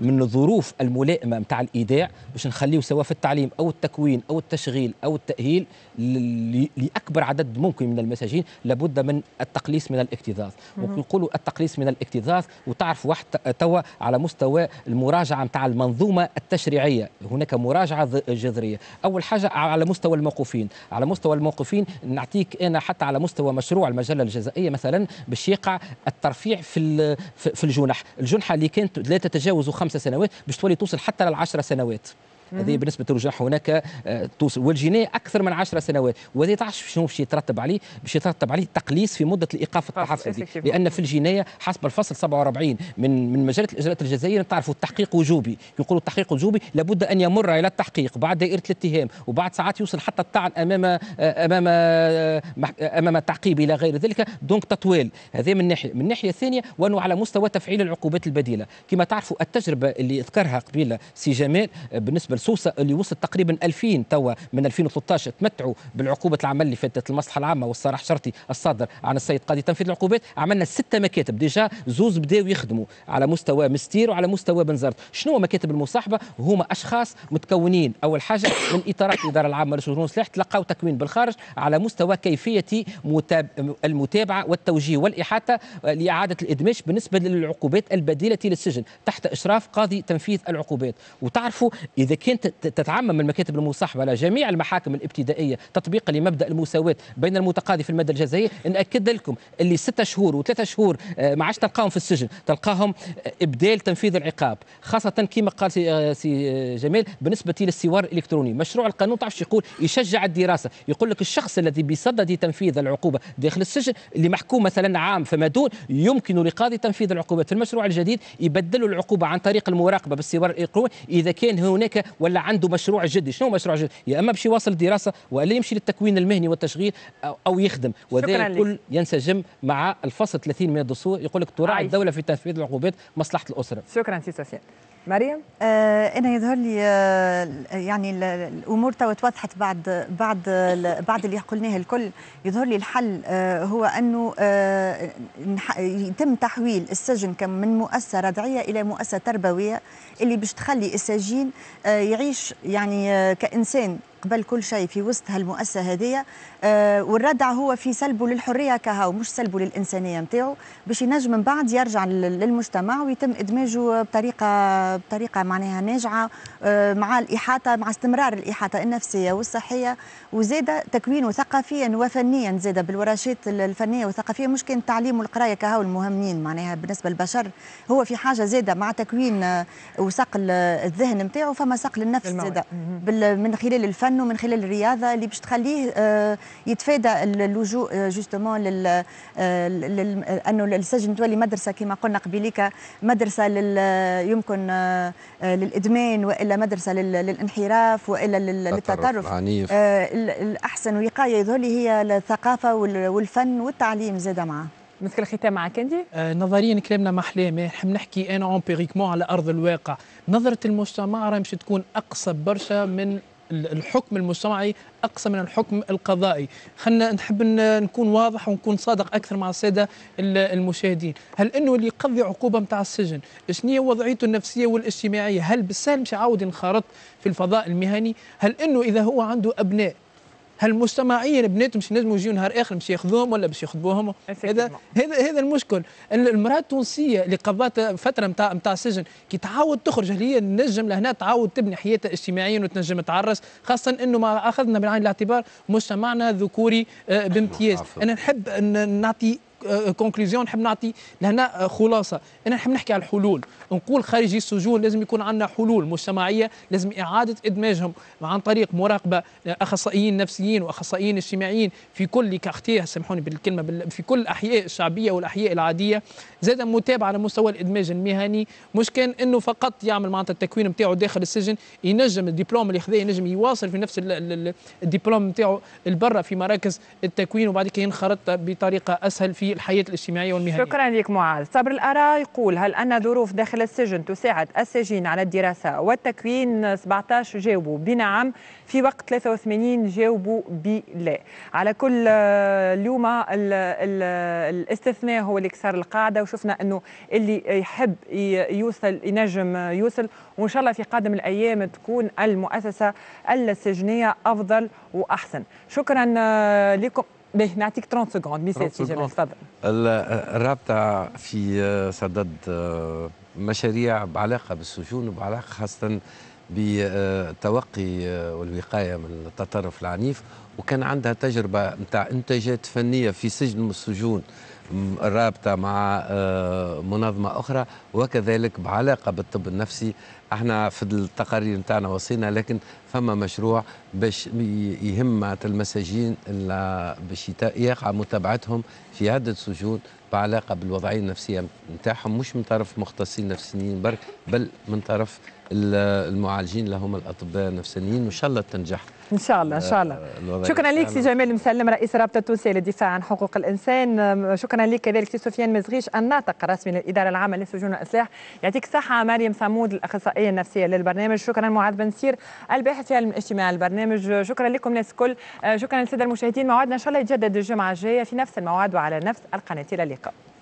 من الظروف آه، الملائمه نتاع الايداع باش نخليه سواء في التعليم او التكوين او التشغيل او التاهيل لاكبر عدد ممكن من المساجين لابد من التقليص من الاكتظاظ ونقولوا التقليص من الاكتظاظ وتعرف واحد توا على مستوى المراجعه نتاع المنظومه التشريعيه هناك مراجعه جذريه اول حاجه على مستوى الموقوفين على مستوى الموقوفين نعطيك انا حتى على مستوى مشروع المجال المجله الجزائية مثلا باش يقع الترفيع في في الجنح الجنحة اللي كانت لا تتجاوز خمسة سنوات باش تولي توصل حتى للعشرة سنوات هذه بالنسبه للرجاح هناك آه، توصل والجنايه اكثر من 10 سنوات وهذا تعرف شنو باش يترتب عليه باش يترتب عليه تقليص في مده الايقاف التحفظي لان في الجنايه حسب الفصل 47 من من مجله الاجراءات الجزائيه تعرفوا التحقيق وجوبي يقولوا التحقيق وجوبي لابد ان يمر الى التحقيق بعد دائره الاتهام وبعد ساعات يوصل حتى الطعن امام آه، امام آه، امام التعقيب الى غير ذلك دونك تطويل هذه من ناحيه من ناحيه ثانيه وانه على مستوى تفعيل العقوبات البديله كما تعرفوا التجربه اللي ذكرها قبيله سي جمال بالنسبه سوسه اللي وصلت تقريبا 2000 توا من 2013 تمتعوا بالعقوبه العمل اللي فاتت المصلحه العامه والصراح شرطي الصادر عن السيد قاضي تنفيذ العقوبات عملنا سته مكاتب ديجا زوز بداوا يخدموا على مستوى مستير وعلى مستوى بنزرت شنو مكاتب المصاحبه هما اشخاص متكونين اول حاجه من اطارات الاداره العامه للشؤون السلاح تلقاو تكوين بالخارج على مستوى كيفيه المتابعه والتوجيه والاحاطه لاعاده الادماج بالنسبه للعقوبات البديله للسجن تحت اشراف قاضي تنفيذ العقوبات وتعرفوا اذا كان يمكن تتعمم المكاتب المصاحبه على جميع المحاكم الابتدائيه تطبيقا لمبدا المساواه بين المتقاضي في الماده الجزائيه ناكد لكم اللي ستة شهور وثلاثة شهور آه، ما عادش تلقاهم في السجن تلقاهم ابدال تنفيذ العقاب خاصه كما قال سي, آه، آه، جميل جمال بالنسبه للسوار الالكتروني مشروع القانون تعرف يقول يشجع الدراسه يقول لك الشخص الذي بصدد تنفيذ العقوبه داخل السجن اللي محكوم مثلا عام فما دون يمكن لقاضي تنفيذ العقوبات في المشروع الجديد يبدلوا العقوبه عن طريق المراقبه بالسوار الالكتروني اذا كان هناك ولا عنده مشروع جدي شنو مشروع جدي يا اما باش يواصل دراسه والا يمشي للتكوين المهني والتشغيل او يخدم وذلك الكل ينسجم مع الفصل 30 من الدستور يقول لك تراعي الدوله في تنفيذ العقوبات مصلحه الاسره شكرا سي سفيان مريم آه انا يظهر لي آه يعني الامور تو توضحت بعد بعد بعد اللي قلناه الكل يظهر لي الحل آه هو انه آه يتم تحويل السجن كم من مؤسسه رضعيه الى مؤسسه تربويه اللي باش تخلي السجين آه يعيش يعني آه كانسان قبل كل شيء في وسط هالمؤسسه هذه آه، والردع هو في سلبه للحريه كهو مش سلبه للانسانيه نتاعو باش ينجم من بعد يرجع للمجتمع ويتم ادماجه بطريقه بطريقه معناها ناجعه آه، مع الاحاطه مع استمرار الاحاطه النفسيه والصحيه وزاده تكوينه ثقافيا وفنيا زاده بالورشات الفنيه والثقافيه مش كان التعليم والقرايه كهو المهمين معناها بالنسبه للبشر هو في حاجه زاده مع تكوين آه، وصقل الذهن نتاعو فما صقل النفس زاده من خلال الفن انه من خلال الرياضه اللي باش تخليه آه، يتفادى اللجوء آه، جوستومون لل آه، انه السجن تولي مدرسه كما قلنا قبيليك مدرسه لل يمكن للادمان والا مدرسه للانحراف والا للتطرف عنيف. الاحسن وقايه يظهر لي هي الثقافه والفن والتعليم زاده معاه مثل الختام معك انت آه نظريا كلامنا محلاه ما نحب نحكي انا امبيريكمون على ارض الواقع نظره المجتمع راه مش تكون اقصى برشا من الحكم المجتمعي اقصى من الحكم القضائي خلينا نحب نكون واضح ونكون صادق اكثر مع الساده المشاهدين هل انه اللي يقضي عقوبه نتاع السجن شنو هي وضعيته النفسيه والاجتماعيه هل بالسهل مش عاود ينخرط في الفضاء المهني هل انه اذا هو عنده ابناء هل مجتمعيا بناتهم باش ينجموا يجيو نهار اخر باش ياخذوهم ولا باش يخطبوهم هذا هذا هذا المشكل المراه التونسيه اللي قضات فتره نتاع نتاع سجن كي تعاود تخرج هل هي نجم لهنا تعاود تبني حياتها اجتماعيا وتنجم تعرس خاصه انه ما اخذنا بعين الاعتبار مجتمعنا ذكوري آه، بامتياز انا نحب نعطي كونكلوزيون نحب نعطي لهنا آه، خلاصه انا نحب نحكي على الحلول نقول خارجي السجون لازم يكون عندنا حلول مجتمعيه لازم اعاده ادماجهم عن طريق مراقبه آه، اخصائيين نفسيين واخصائيين اجتماعيين في كل كارتيه سامحوني بالكلمه في كل الاحياء الشعبيه والاحياء العاديه زاد متابعه على مستوى الادماج المهني مش كان انه فقط يعمل معناتها التكوين نتاعه داخل السجن ينجم الدبلوم اللي خذاه ينجم يواصل في نفس الدبلوم نتاعه البرة في مراكز التكوين وبعد كي ينخرط بطريقه اسهل في الحياة الاجتماعية والمهنية شكرا لك معاذ صبر الاراء يقول هل أن ظروف داخل السجن تساعد السجين على الدراسة والتكوين 17 جاوبوا بنعم في وقت 83 جاوبوا بلا على كل آه، اليوم الاستثناء هو اللي كسر القاعدة وشفنا أنه اللي يحب يوصل ينجم يوصل وإن شاء الله في قادم الأيام تكون المؤسسة السجنية أفضل وأحسن شكرا آه، لكم به نعطيك 30 سكوند سي جمال تفضل الرابطه في صدد آه، مشاريع بعلاقه بالسجون وبعلاقه خاصه بالتوقي آه، والوقايه من التطرف العنيف وكان عندها تجربه نتاع انتاجات فنيه في سجن من السجون الرابطه مع آه، منظمه اخرى وكذلك بعلاقه بالطب النفسي احنا في التقارير نتاعنا وصينا لكن فما مشروع باش يهم المساجين باش يقع متابعتهم في عدة سجون بعلاقة بالوضعية النفسية نتاعهم مش من طرف مختصين نفسيين برك بل من طرف المعالجين اللي هما الاطباء النفسانيين وان شاء الله تنجح ان شاء الله ان شاء الله آه، شكرا لك سي جمال مسلم رئيس رابطه التونسيه للدفاع عن حقوق الانسان شكرا لك كذلك سي سفيان مزغيش الناطق الرسمي للاداره العامه للسجون والاصلاح يعطيك الصحة مريم صمود الاخصائيه النفسيه للبرنامج شكرا معاذ بن سير الباحث في علم الاجتماع البرنامج شكرا لكم الناس الكل آه، شكرا للساده المشاهدين موعدنا ان شاء الله يتجدد الجمعه الجايه في نفس الموعد على نفس القناة إلى اللقاء